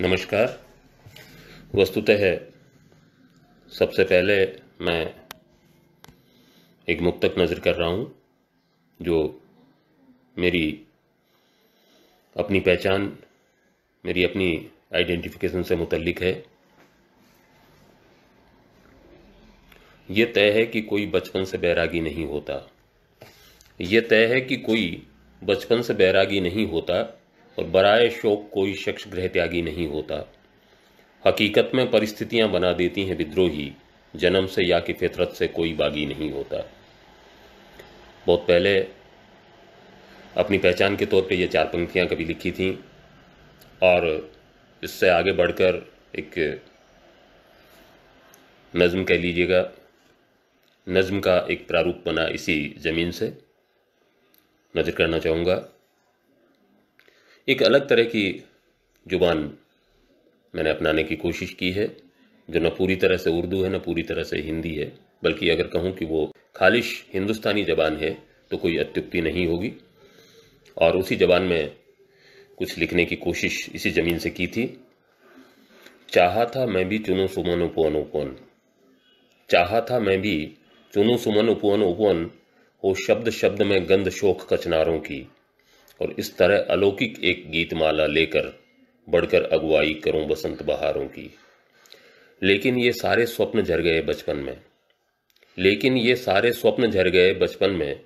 नमस्कार वस्तुतः सबसे पहले मैं एक मुक्तक नज़र कर रहा हूँ जो मेरी अपनी पहचान मेरी अपनी आइडेंटिफिकेशन से मुतलिक है यह तय है कि कोई बचपन से बैरागी नहीं होता यह तय है कि कोई बचपन से बैरागी नहीं होता और बराए शोक कोई शख्स गृह त्यागी नहीं होता हकीकत में परिस्थितियां बना देती हैं विद्रोही जन्म से या कि फितरत से कोई बागी नहीं होता बहुत पहले अपनी पहचान के तौर पे ये चार पंक्तियां कभी लिखी थीं और इससे आगे बढ़कर एक नज़म कह लीजिएगा नज़म का एक प्रारूप बना इसी ज़मीन से नज़र करना चाहूँगा एक अलग तरह की ज़ुबान मैंने अपनाने की कोशिश की है जो न पूरी तरह से उर्दू है न पूरी तरह से हिंदी है बल्कि अगर कहूँ कि वो खालिश हिंदुस्तानी ज़बान है तो कोई अत्युक्ति नहीं होगी और उसी ज़बान में कुछ लिखने की कोशिश इसी ज़मीन से की थी चाहा था मैं भी चुनो सुमन उपवन उपवन चाहा था मैं भी चुनो सुमन उपवन उपवन हो शब्द शब्द में गंद शोक कचनारों की और इस तरह अलौकिक एक गीतमाला लेकर बढ़कर अगुवाई करूं बसंत बहारों की लेकिन ये सारे स्वप्न झर गए बचपन में लेकिन ये सारे स्वप्न झर गए बचपन में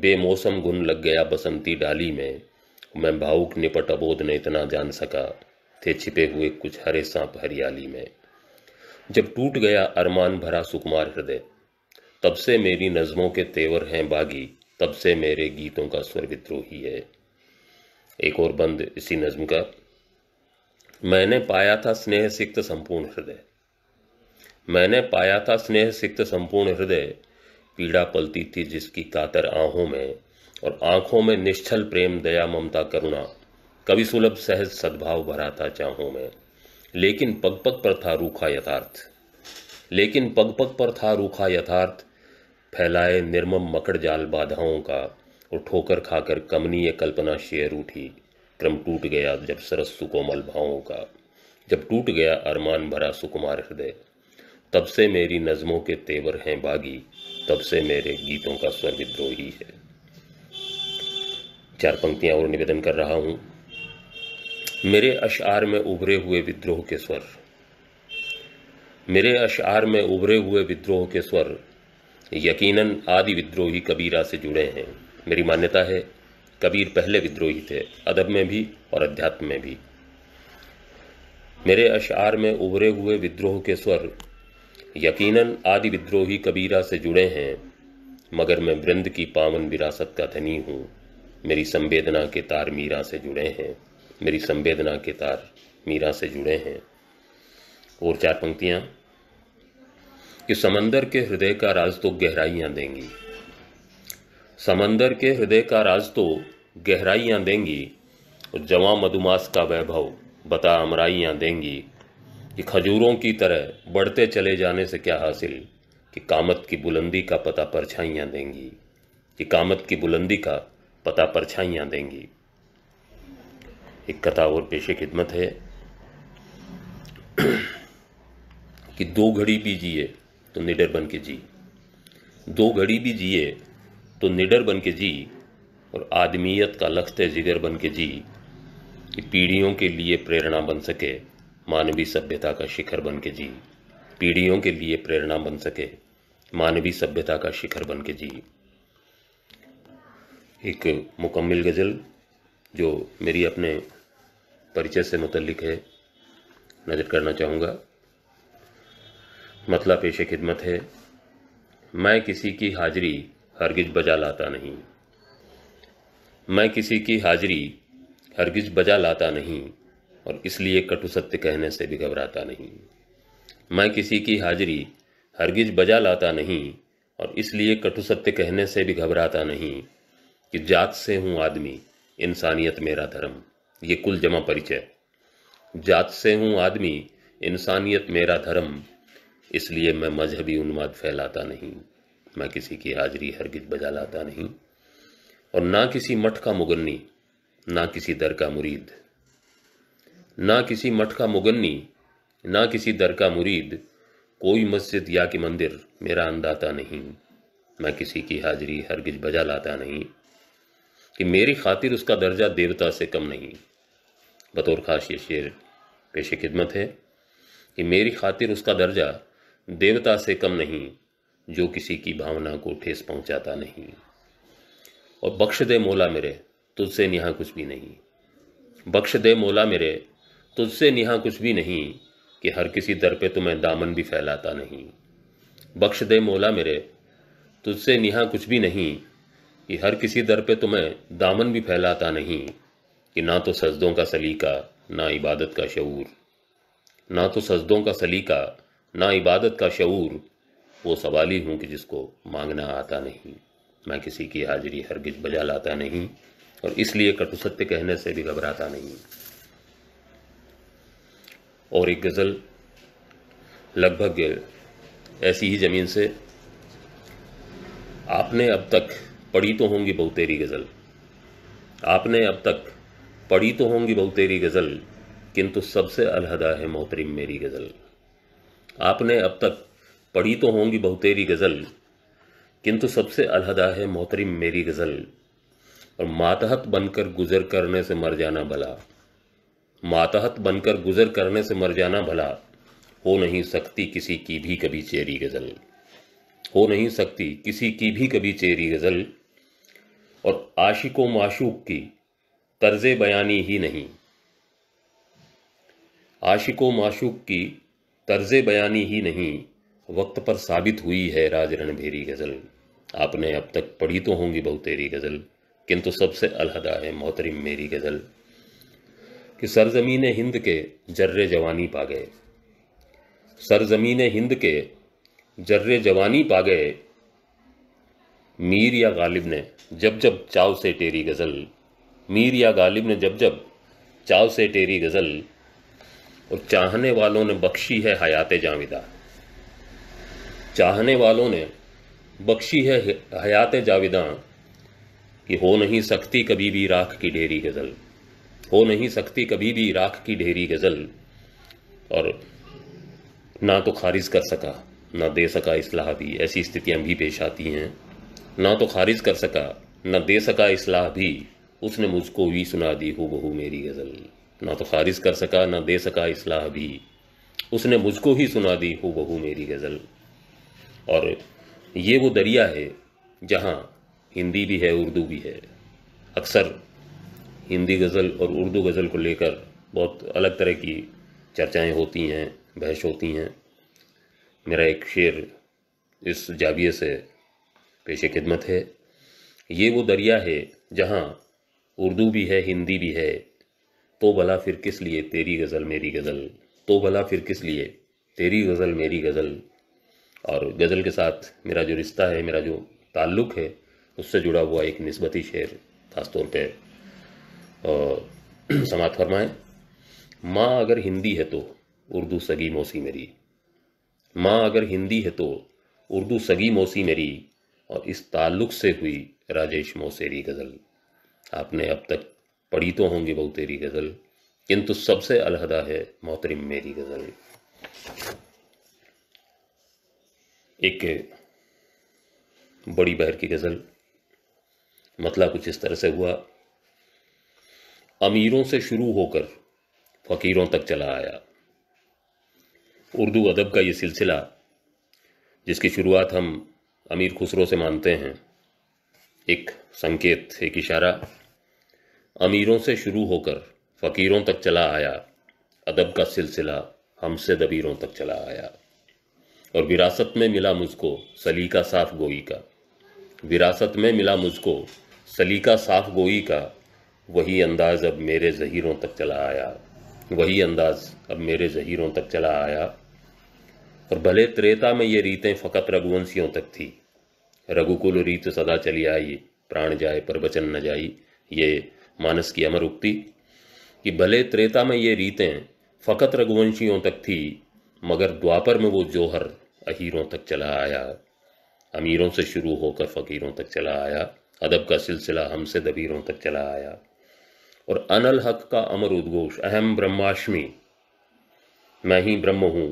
बेमौसम गुन लग गया बसंती डाली में मैं भावुक निपट अबोध ने इतना जान सका थे छिपे हुए कुछ हरे सांप हरियाली में जब टूट गया अरमान भरा सुकुमार हृदय तब से मेरी नज़मों के तेवर हैं बागी तब से मेरे गीतों का स्वर विद्रोही है एक और बंद इसी नज्म का मैंने पाया था स्नेह सिक्त संपूर्ण हृदय मैंने पाया था स्नेह सिक्त संपूर्ण हृदय पीड़ा पलती थी जिसकी कातर आहों में और आंखों में निश्चल प्रेम दया ममता करुणा कवि सुलभ सहज सद्भाव भरा था चाहों में लेकिन पग पग पर था रूखा यथार्थ लेकिन पग पग पर था रूखा यथार्थ फैलाए निर्मम मकड़ जाल बाधाओं का और ठोकर खाकर कमनीय कल्पना शेर उठी क्रम टूट गया जब सरस सुकोमल भावों का जब टूट गया अरमान भरा सुकुमार हृदय तब से मेरी नज़मों के तेवर हैं बागी तब से मेरे गीतों का स्वर विद्रोही है चार पंक्तियां और निवेदन कर रहा हूं मेरे अशार में उभरे हुए विद्रोह के स्वर मेरे अशार में उभरे हुए विद्रोह के स्वर यकीनन आदि विद्रोही कबीरा से जुड़े हैं मेरी मान्यता है कबीर पहले विद्रोही थे अदब में भी और अध्यात्म में भी मेरे अशार में उभरे हुए विद्रोह के स्वर यकीनन आदि विद्रोही कबीरा से जुड़े हैं मगर मैं वृंद की पावन विरासत का धनी हूँ मेरी संवेदना के तार मीरा से जुड़े हैं मेरी संवेदना के तार मीरा से जुड़े हैं और चार पंक्तियाँ कि समंदर के हृदय का राज तो गहराइयाँ देंगी समंदर के हृदय का राज तो गहराइयाँ देंगी और जवा मधुमास का वैभव बता अमराइयाँ देंगी कि खजूरों की तरह बढ़ते चले जाने से क्या हासिल कि कामत की बुलंदी का पता परछाइयाँ देंगी कि कामत की बुलंदी का पता परछाइयाँ देंगी एक कथा और पेशे खिदमत है कि दो घड़ी भी जिए तो निडर बन के जी दो घड़ी भी जिए तो निडर बन के जी और आदमीयत का लक्ष्य जिगर बन के जी कि पीढ़ियों के लिए प्रेरणा बन सके मानवीय सभ्यता का शिखर बन के जी पीढ़ियों के लिए प्रेरणा बन सके मानवीय सभ्यता का शिखर बन के जी एक मुकम्मल गज़ल जो मेरी अपने परिचय से मुतलिक है नज़र करना चाहूँगा मतला पेशे खिदमत है मैं किसी की हाजिरी हरगिज बजा लाता नहीं मैं किसी की हाजिरी हरगिज बजा लाता नहीं और इसलिए कटु सत्य कहने से भी घबराता नहीं मैं किसी की हाजिरी हरगिज बजा लाता नहीं और इसलिए कटु सत्य कहने से भी घबराता नहीं कि जात से हूँ आदमी इंसानियत मेरा धर्म ये कुल जमा परिचय जात से हूँ आदमी इंसानियत मेरा धर्म इसलिए मैं मजहबी उन्माद फैलाता नहीं मैं किसी की हाजिरी हरगिज बजा लाता नहीं और ना किसी मठ का मुगन्नी ना किसी दर का मुरीद ना किसी मठ का मुगन्नी ना किसी दर का मुरीद कोई मस्जिद या कि मंदिर मेरा अंदाता नहीं मैं किसी की हाजिरी हरगिज बजा लाता नहीं कि मेरी खातिर उसका दर्जा देवता से कम नहीं बतौर खास ये शेर पेश खिदमत है कि मेरी खातिर उसका दर्जा देवता से कम नहीं जो किसी की भावना को ठेस पहुंचाता नहीं और बख्श दे मोला मेरे तुझसे निहा कुछ भी नहीं बख्श दे मोला मेरे तुझसे निहा कुछ भी नहीं कि हर किसी दर पे तुम्हें दामन भी फैलाता नहीं बख्श दे मोला मेरे तुझसे निहा कुछ भी नहीं कि हर किसी दर पे तुम्हें दामन भी फैलाता नहीं कि ना तो सजदों का सलीका ना इबादत का शूर ना तो सजदों का सलीका ना इबादत का शूर वो सवाल ही हूँ कि जिसको मांगना आता नहीं मैं किसी की हाजिरी हरगिज बजा लाता नहीं और इसलिए कटु सत्य कहने से भी घबराता नहीं और एक गज़ल लगभग ऐसी ही ज़मीन से आपने अब तक पढ़ी तो होंगी बहुतेरी गज़ल आपने अब तक पढ़ी तो होंगी बहुतेरी गज़ल किंतु सबसे अलहदा है मोहतरिम मेरी गज़ल आपने अब तक पढ़ी तो होंगी बहुतेरी गज़ल किंतु सबसे अलहदा है मोहतरी मेरी गज़ल और मातहत बनकर गुज़र करने से मर जाना भला मातहत बनकर गुज़र करने से मर जाना भला हो नहीं सकती किसी की भी कभी चेरी गज़ल हो नहीं सकती किसी की भी कभी चेरी गज़ल और आशिको माशूक की तर्ज बयानी ही नहीं आशिको माशूक की तर्ज बयानी ही नहीं वक्त पर साबित हुई है राज रणभेरी गज़ल आपने अब तक पढ़ी तो होंगी बहुतेरी गज़ल किंतु सबसे अलहदा है मोहतरिम मेरी गज़ल कि सरजमीन हिंद के जर्रे जवानी पा गए सरजमीन हिंद के जर्रे जवानी पा गए मीर या गालिब ने जब जब चाव से टेरी गज़ल मीर या गालिब ने जब जब चाव से टेरी गज़ल और चाहने वालों ने बख्शी है हयात जाविदा चाहने वालों ने बख्शी है हयात जाविदा कि हो नहीं सकती कभी भी राख की ढेरी गज़ल हो नहीं सकती कभी भी राख की ढेरी गज़ल और ना तो खारिज कर सका ना दे सका इसलाह भी ऐसी स्थितियां भी पेश आती हैं ना तो खारिज कर सका ना दे सका इसलाह भी उसने मुझको भी सुना दी हो बहू मेरी गज़ल ना तो खारिज कर सका ना दे सका इसलाह भी उसने मुझको ही सुना दी हो बहू मेरी गज़ल और ये वो दरिया है जहाँ हिंदी भी है उर्दू भी है अक्सर हिंदी गज़ल और उर्दू गज़ल को लेकर बहुत अलग तरह की चर्चाएं होती हैं बहस होती हैं मेरा एक शेर इस जाविये से पेश खिदमत है ये वो दरिया है जहाँ उर्दू भी है हिंदी भी है तो भला फिर किस लिए तेरी गज़ल मेरी गज़ल तो भला फिर किस लिए तेरी गज़ल मेरी गज़ल और गज़ल के साथ मेरा जो रिश्ता है मेरा जो ताल्लुक़ है उससे जुड़ा हुआ एक नस्बती शेर ख़ासतौर पर समात फरमाएँ माँ अगर हिंदी है तो उर्दू सगी मौसी मेरी माँ अगर हिंदी है तो उर्दू सगी मौसी मेरी और इस ताल्लुक़ से हुई राजेश मौसेरी गज़ल आपने अब तक पढ़ी तो होंगी बहुतेरी गज़ल किंतु सबसे अलहदा है मोहतरम मेरी गज़ल एक बड़ी बहर की गज़ल मतला कुछ इस तरह से हुआ अमीरों से शुरू होकर फ़कीरों तक चला आया उर्दू अदब का ये सिलसिला जिसकी शुरुआत हम अमीर खुसरो से मानते हैं एक संकेत एक इशारा अमीरों से शुरू होकर फ़कीरों तक चला आया अदब का सिलसिला हमसे दबीरों तक चला आया और विरासत में मिला मुझको सलीका साफ गोई का विरासत में मिला मुझको सलीका साफ गोई का वही अंदाज़ अब मेरे जहीरों तक चला आया वही अंदाज़ अब मेरे जहीरों तक चला आया और भले त्रेता में ये रीतें फ़कत रघुवंशियों तक थी रघुकुल रीत सदा चली आई प्राण जाए पर वचन न जाई ये मानस की अमर उक्ति कि भले त्रेता में ये रीतें फ़कत रघुवंशियों तक थी मगर द्वापर में वो जोहर अहीरों तक चला आया अमीरों से शुरू होकर फ़कीरों तक चला आया अदब का सिलसिला हमसे दबीरों तक चला आया और अनल हक का अमर उद्घोष अहम ब्रह्माष्टमी मैं ही ब्रह्म हूँ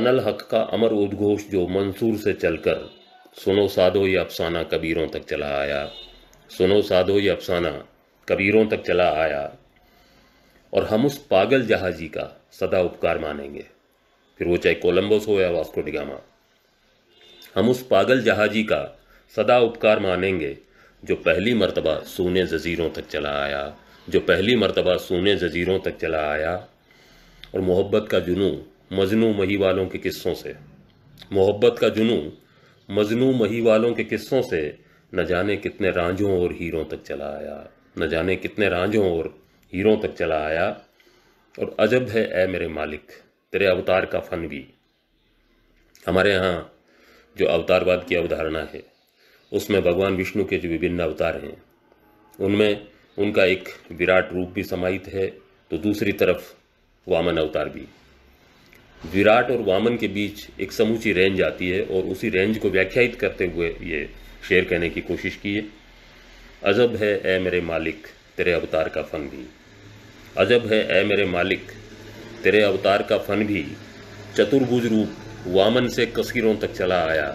अनल हक का अमर उद्घोष जो मंसूर से चलकर सुनो साधो ये अफसाना कबीरों तक चला आया सुनो साधो ये अफसाना कबीरों तक चला आया और हम उस पागल जहाजी का सदा उपकार मानेंगे फिर वो चाहे कोलंबस हो या वास्को डिगामा हम उस पागल जहाजी का सदा उपकार मानेंगे जो पहली मरतबा सोने जजीरों तक चला आया जो पहली मरतबा सोने जजीरों तक चला आया और मोहब्बत का जुनू मजनू मही वालों के किस्सों से मोहब्बत का जुनू मजनू मही वालों के किस्सों से न जाने कितने रांझों और हीरों तक चला आया न जाने कितने रांझों और हीरों तक चला आया और अजब है ए मेरे मालिक तेरे अवतार का फन भी हमारे यहाँ जो अवतारवाद की अवधारणा है उसमें भगवान विष्णु के जो विभिन्न अवतार हैं उनमें उनका एक विराट रूप भी समाहित है तो दूसरी तरफ वामन अवतार भी विराट और वामन के बीच एक समूची रेंज आती है और उसी रेंज को व्याख्यायित करते हुए ये शेयर कहने की कोशिश की है अजब है ए मेरे मालिक तेरे अवतार का फन भी अजब है ए मेरे मालिक तेरे अवतार का फन भी चतुर्भुज रूप वामन से कसीरों तक चला आया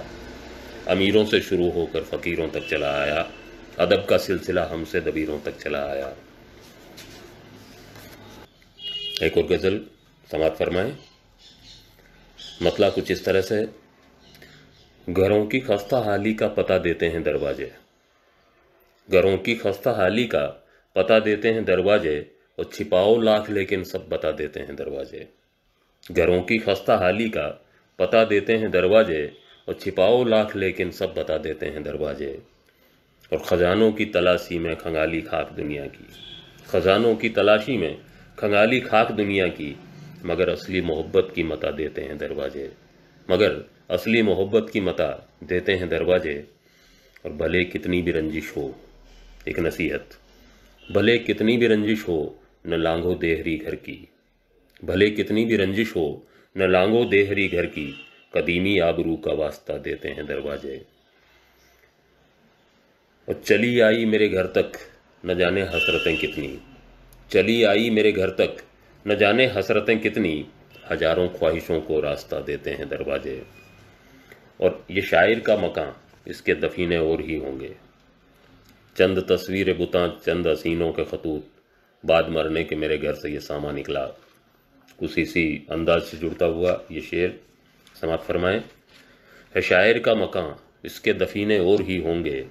अमीरों से शुरू होकर फ़कीरों तक चला आया अदब का सिलसिला हमसे दबीरों तक चला आया एक और गज़ल समाप्त फरमाए मतला कुछ इस तरह से घरों की खस्ता हाली का पता देते हैं दरवाजे घरों की खस्ता हाली का पता देते हैं दरवाजे और तो छिपाओ लाख लेकिन सब बता देते हैं दरवाजे घरों की खस्ता हाली का पता देते हैं दरवाजे और छिपाओ लाख लेकिन सब बता देते हैं दरवाजे और ख़जानों की तलाशी में खंगाली खाक दुनिया की ख़जानों की तलाशी में खंगाली खाक दुनिया की मगर असली मोहब्बत की मता देते हैं दरवाजे मगर असली मोहब्बत की मता देते हैं दरवाजे और भले कितनी भी रंजिश हो एक नसीहत भले कितनी भी रंजिश हो न लांगो देहरी घर की भले कितनी भी रंजिश हो न लांगो देहरी घर की कदीमी आबरू का वास्ता देते हैं दरवाजे और चली आई मेरे घर तक न जाने हसरतें कितनी चली आई मेरे घर तक न जाने हसरतें कितनी हजारों ख्वाहिशों को रास्ता देते हैं दरवाजे और ये शायर का मकान इसके दफीने और ही होंगे चंद तस्वीर बुता चंद हसीनों के खतूत बाद मरने के मेरे घर से ये सामा निकला कुछ इसी अंदाज से जुड़ता हुआ ये शेर समाप्त फरमाएं है शायर का मकान इसके दफीने और ही होंगे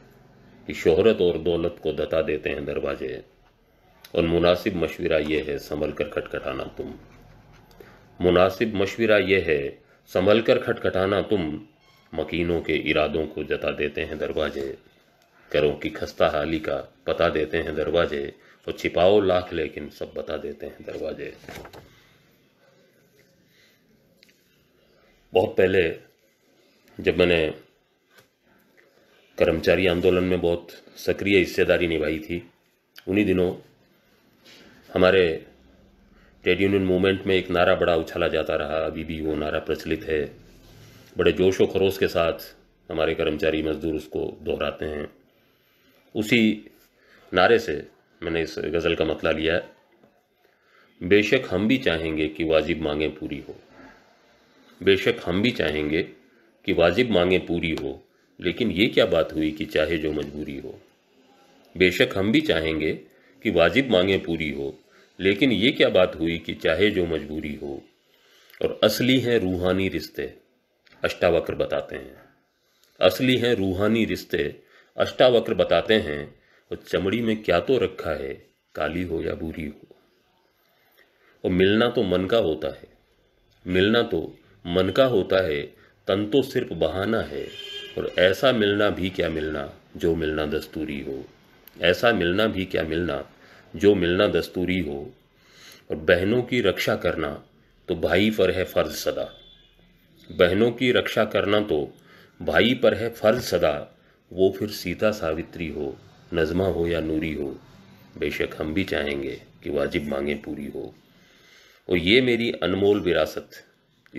कि शोहरत और दौलत को दता देते हैं दरवाजे और मुनासिब मशवरा यह है संभल कर खटखटाना तुम मुनासिब मशवरा यह है संभल कर खटखटाना तुम मकीनों के इरादों को जता देते हैं दरवाजे करों की खस्ता हाली का पता देते हैं दरवाजे तो छिपाओ लाख लेकिन सब बता देते हैं दरवाजे बहुत पहले जब मैंने कर्मचारी आंदोलन में बहुत सक्रिय हिस्सेदारी निभाई थी उन्हीं दिनों हमारे ट्रेड यूनियन मूवमेंट में एक नारा बड़ा उछाला जाता रहा अभी भी वो नारा प्रचलित है बड़े जोश व खरोश के साथ हमारे कर्मचारी मजदूर उसको दोहराते हैं उसी नारे से मैंने इस गज़ल का मतला लिया है बेशक हम भी चाहेंगे कि वाजिब मांगें पूरी हो बेशक हम भी चाहेंगे कि वाजिब मांगें पूरी हो लेकिन ये क्या बात हुई कि चाहे जो मजबूरी हो बेशक हम भी चाहेंगे कि वाजिब मांगें पूरी हो लेकिन ये क्या बात हुई कि चाहे जो मजबूरी हो और असली हैं रूहानी रिश्ते अष्टावक्र बताते हैं असली हैं रूहानी रिश्ते अष्टावक्र बताते हैं और चमड़ी में क्या तो रखा है काली हो या बुरी हो और मिलना तो मन का होता है मिलना तो मन का होता है तन तो सिर्फ बहाना है और ऐसा मिलना भी क्या मिलना जो मिलना दस्तूरी हो ऐसा मिलना भी क्या मिलना जो मिलना दस्तूरी हो और बहनों की रक्षा करना तो भाई पर है फ़र्ज सदा बहनों की रक्षा करना तो भाई पर है फ़र्ज सदा वो फिर सीता सावित्री हो नज़मा हो या नूरी हो बेशक हम भी चाहेंगे कि वाजिब मांगे पूरी हो और ये मेरी अनमोल विरासत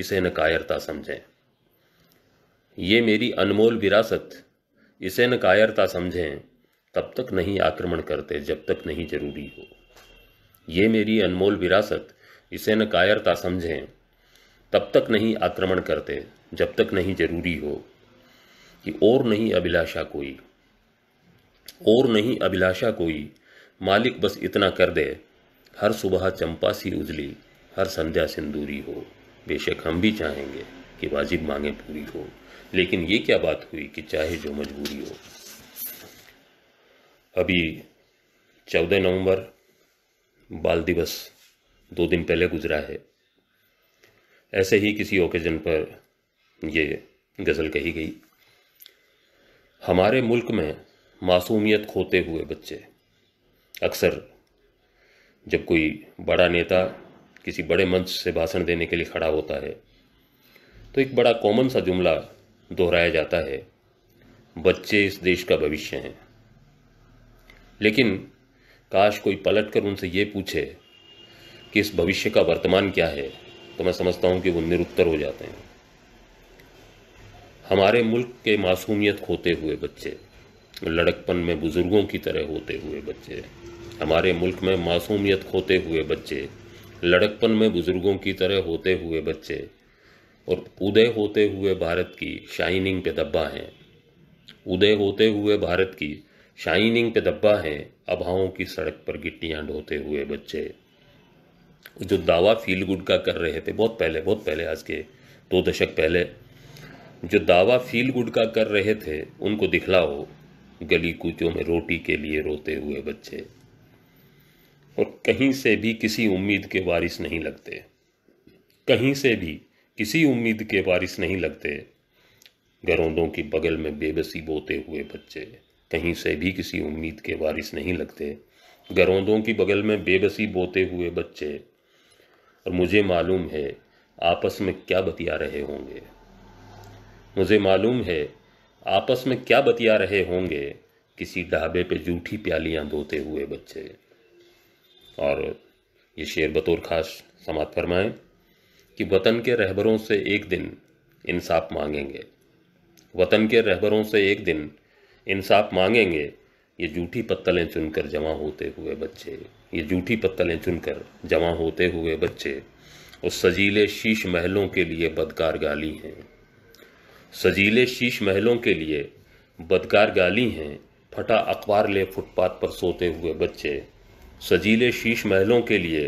इसे नकायरता समझें ये मेरी अनमोल विरासत इसे नकायरता समझें तब तक नहीं आक्रमण करते जब तक नहीं जरूरी हो ये मेरी अनमोल विरासत इसे नकायरता समझें तब तक नहीं आक्रमण करते जब तक नहीं जरूरी हो कि और नहीं अभिलाषा कोई और नहीं अभिलाषा कोई मालिक बस इतना कर दे हर सुबह चंपा सी उजली हर संध्या सिंदूरी हो बेशक हम भी चाहेंगे कि वाजिब मांगे पूरी हो लेकिन ये क्या बात हुई कि चाहे जो मजबूरी हो अभी चौदह नवंबर बाल दिवस दो दिन पहले गुजरा है ऐसे ही किसी ओकेजन पर ये गज़ल कही गई हमारे मुल्क में मासूमियत खोते हुए बच्चे अक्सर जब कोई बड़ा नेता किसी बड़े मंच से भाषण देने के लिए खड़ा होता है तो एक बड़ा कॉमन सा जुमला दोहराया जाता है बच्चे इस देश का भविष्य हैं लेकिन काश कोई पलट कर उनसे ये पूछे कि इस भविष्य का वर्तमान क्या है तो मैं समझता हूँ कि वो निरुत्तर हो जाते हैं हमारे मुल्क के मासूमियत खोते हुए बच्चे लड़कपन में बुज़ुर्गों की तरह होते हुए बच्चे हमारे मुल्क में मासूमियत खोते हुए बच्चे लड़कपन में बुज़ुर्गों की तरह होते हुए बच्चे और उदय होते हुए भारत की शाइनिंग पे दब्बा हैं उदय होते हुए भारत की शाइनिंग पे दब्बा हैं अभावों की सड़क पर गिट्टियाँ ढोते हुए बच्चे जो दावा फील गुड का कर रहे थे बहुत पहले बहुत पहले आज के दो दशक पहले जो दावा फील गुड का कर रहे थे उनको दिखलाओ गली कूचों में रोटी के लिए रोते हुए बच्चे और कहीं से भी किसी उम्मीद के बारिश नहीं लगते कहीं से भी किसी उम्मीद के बारिश नहीं लगते गरौदों के बगल में बेबसी बोते हुए बच्चे कहीं से भी किसी उम्मीद के बारिश नहीं लगते गरौदों की बगल में बेबसी बोते हुए बच्चे और मुझे मालूम है आपस में क्या बतिया रहे होंगे मुझे मालूम है आपस में क्या बतिया रहे होंगे किसी ढाबे पे जूठी प्यालियां धोते हुए बच्चे और ये शेर बतौर खास समाप्त फरमाएं कि वतन के रहबरों से एक दिन इंसाफ मांगेंगे वतन के रहबरों से एक दिन इंसाफ मांगेंगे ये जूठी पत्तलें चुनकर जमा होते हुए बच्चे ये जूठी पत्तलें चुनकर जमा होते हुए बच्चे उस सजीले शीश महलों के लिए बदकार गाली हैं सजीले शीश महलों के लिए बदकार गाली हैं फटा अखबार ले फुटपाथ पर सोते हुए बच्चे सजीले शीश महलों के लिए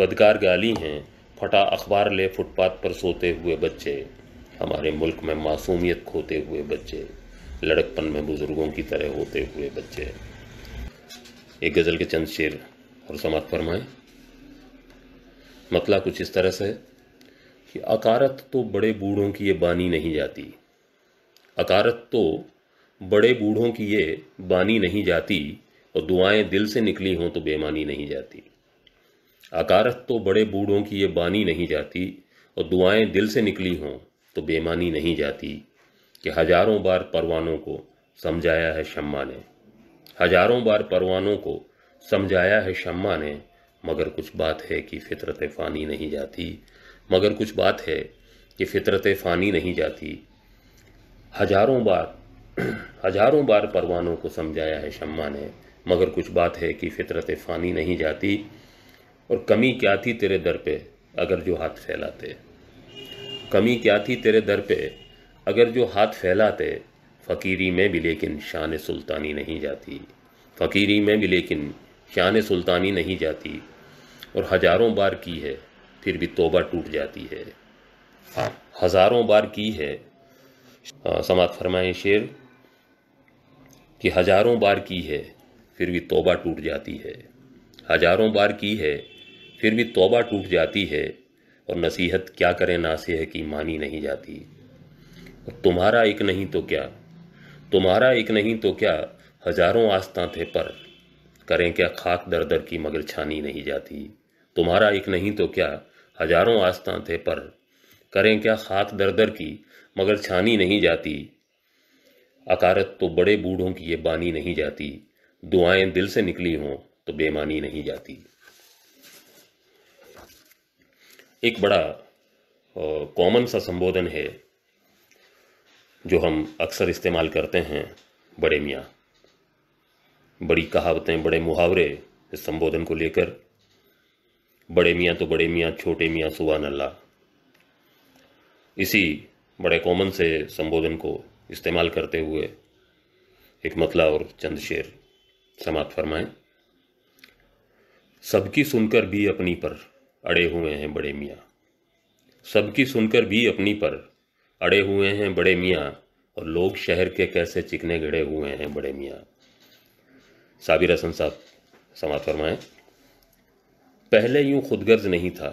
बदकार गाली हैं फटा अखबार ले फुटपाथ पर सोते हुए बच्चे हमारे मुल्क में मासूमियत खोते हुए बच्चे लड़कपन में बुज़ुर्गों की तरह होते हुए बच्चे एक गज़ल के चंद शेर और समाप्त फरमाएं मतला कुछ इस तरह से कि अकारत तो बड़े बूढ़ों की ये बानी नहीं जाती अकारत तो बड़े बूढ़ों की ये बानी नहीं जाती और दुआएं दिल से निकली हों तो बेमानी नहीं जाती अकारत तो बड़े बूढ़ों की ये बानी नहीं जाती और दुआएं दिल से निकली हों तो बेमानी नहीं जाती कि हजारों बार परवानों को समझाया है शम्मा ने हजारों बार परवानों को समझाया है शम्मा ने मगर कुछ बात है कि फितरत फ़ानी नहीं जाती मगर कुछ बात है कि फितरत फ़ानी नहीं जाती हजारों बार हजारों बार परवानों को समझाया है शम्मा ने मगर कुछ बात है कि फितरत फ़ानी नहीं जाती और कमी क्या थी तेरे दर पे अगर जो हाथ फैलाते कमी क्या थी तेरे दर पे अगर जो हाथ फैलाते फ़कीरी में भी लेकिन शान सुल्तानी नहीं जाती फ़कीरी में भी लेकिन शान सुल्तानी नहीं जाती और हजारों बार की है फिर भी तोबा टूट जाती है हाँ, हज़ारों बार की है हाँ, समात फरमाए शेर कि हज़ारों बार की है फिर भी तोबा टूट जाती है हज़ारों बार की है फिर भी तोबा टूट जाती है और नसीहत क्या करें नासे है कि मानी नहीं जाती तुम्हारा एक नहीं तो क्या तुम्हारा एक नहीं तो क्या हजारों आस्था थे पर करें क्या खाक दर दर की मगर छानी नहीं जाती तुम्हारा एक नहीं तो क्या हजारों आस्था थे पर करें क्या खाक दर दर की मगर छानी नहीं जाती अकारत तो बड़े बूढ़ों की ये बानी नहीं जाती दुआएं दिल से निकली हों तो बेमानी नहीं जाती एक बड़ा कॉमन सा संबोधन है जो हम अक्सर इस्तेमाल करते हैं बड़े मियाँ बड़ी कहावतें बड़े मुहावरे इस संबोधन को लेकर बड़े मियाँ तो बड़े मियाँ छोटे मियाँ सुबह अल्लाह इसी बड़े कॉमन से संबोधन को इस्तेमाल करते हुए एक मतला और चंद शेर समाप्त फरमाएं सबकी सुनकर भी अपनी पर अड़े हुए हैं बड़े मियाँ सबकी सुनकर भी अपनी पर अड़े हुए हैं बड़े मियाँ और लोग शहर के कैसे चिकने घिरे हुए हैं बड़े मियाँ साबिर हसन साहब समाप्त फरमाएं पहले यूं खुदगर्ज नहीं था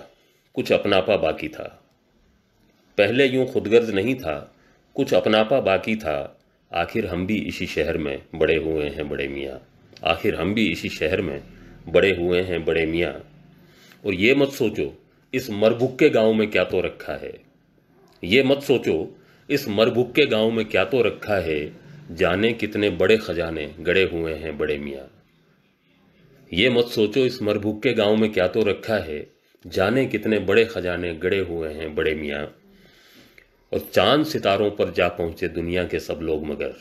कुछ अपनापा बाकी था पहले यूं खुदगर्ज नहीं था कुछ अपनापा बाकी था आखिर हम भी इसी शहर में बड़े हुए हैं बड़े मियाँ आखिर हम भी इसी शहर में बड़े हुए हैं बड़े मियाँ और ये मत सोचो इस मरभुक्के गांव में क्या तो रखा है ये मत सोचो इस मरभुक्के गांव में क्या तो रखा है जाने कितने बड़े खजाने गड़े हुए हैं बड़े मियाँ ये मत सोचो इस के गांव में क्या तो रखा है जाने कितने बड़े खजाने गड़े हुए हैं बड़े मियाँ और चांद सितारों पर जा पहुँचे दुनिया के सब लोग मगर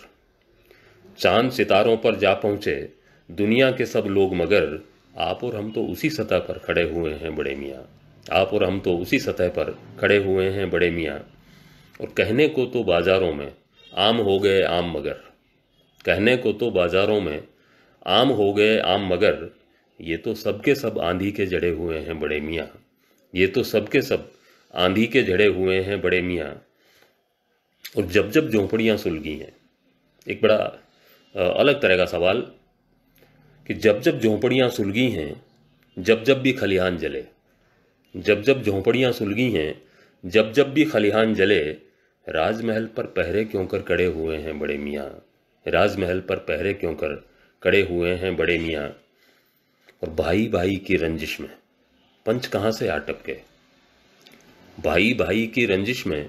चांद सितारों पर जा पहुंचे दुनिया के सब लोग मगर आप और हम तो उसी सतह पर खड़े हुए हैं बड़े मियाँ आप और हम तो उसी सतह पर खड़े हुए हैं बड़े मियाँ और कहने को तो बाज़ारों में आम हो गए आम मगर कहने को तो बाज़ारों में आम हो गए आम मगर ये तो सबके सब आंधी के जड़े हुए हैं बड़े मियाँ ये तो सबके सब आंधी के जड़े हुए हैं बड़े मियाँ और जब जब झोंपड़ियाँ सुलगी हैं एक बड़ा अलग तरह का सवाल कि जब जब झोंपड़ियाँ सुलगी हैं जब जब भी खलिहान जले जब जब झोंपड़ियाँ सुलगी हैं जब जब भी खलिहान जले राजमहल पर पहरे क्यों कर कड़े हुए हैं बड़े मियाँ राजमहल पर पहरे क्यों कर कड़े हुए हैं बड़े मियाँ और भाई भाई की रंजिश में पंच कहाँ से आटप के भाई भाई की रंजिश में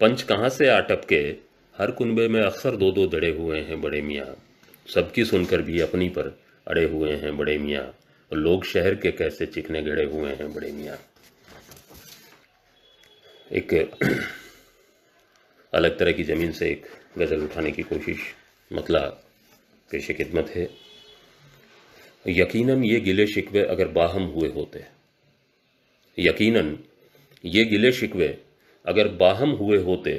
पंच कहाँ से आटप के हर कुनबे में अक्सर दो दो दड़े हुए हैं बड़े मियाँ सबकी सुनकर भी अपनी पर अड़े हुए हैं बड़े मियाँ और लोग शहर के कैसे चिकने गड़े हुए हैं बड़े मियाँ एक अलग तरह की ज़मीन से एक गज़ल उठाने की कोशिश मतलब पेश खिदमत है यकीनन ये गिले शिकवे अगर बाहम हुए होते यकीनन ये गिले शिकवे अगर बाहम हुए होते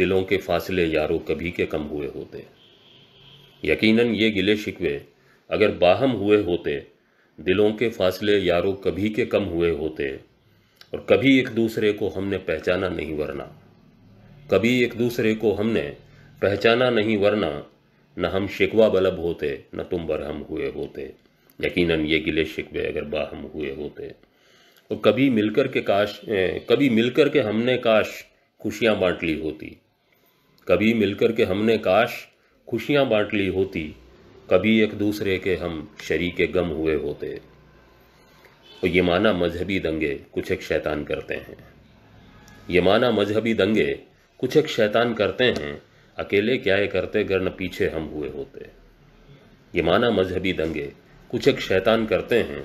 दिलों के फासले यारो कभी के कम हुए होते यकीनन ये गिले शिकवे अगर बाहम हुए होते दिलों के फासले यारो कभी के कम हुए होते और कभी एक दूसरे को हमने पहचाना नहीं वरना कभी एक दूसरे को हमने पहचाना नहीं वरना न हम शिकवा बलब होते न तुम बरहम हुए होते यकीनन ये गिले शिकवे अगर बाहम हुए होते और कभी मिलकर के काश कभी मिलकर के हमने काश खुशियाँ बांट ली होती कभी मिलकर के हमने काश खुशियाँ बांट ली होती कभी एक दूसरे के हम शरीक गम हुए होते और ये माना मजहबी दंगे कुछ एक शैतान करते हैं ये माना मजहबी दंगे कुछ एक शैतान करते हैं अकेले क्या ये करते गर्न पीछे हम हुए होते ये माना मजहबी दंगे कुछ एक शैतान करते हैं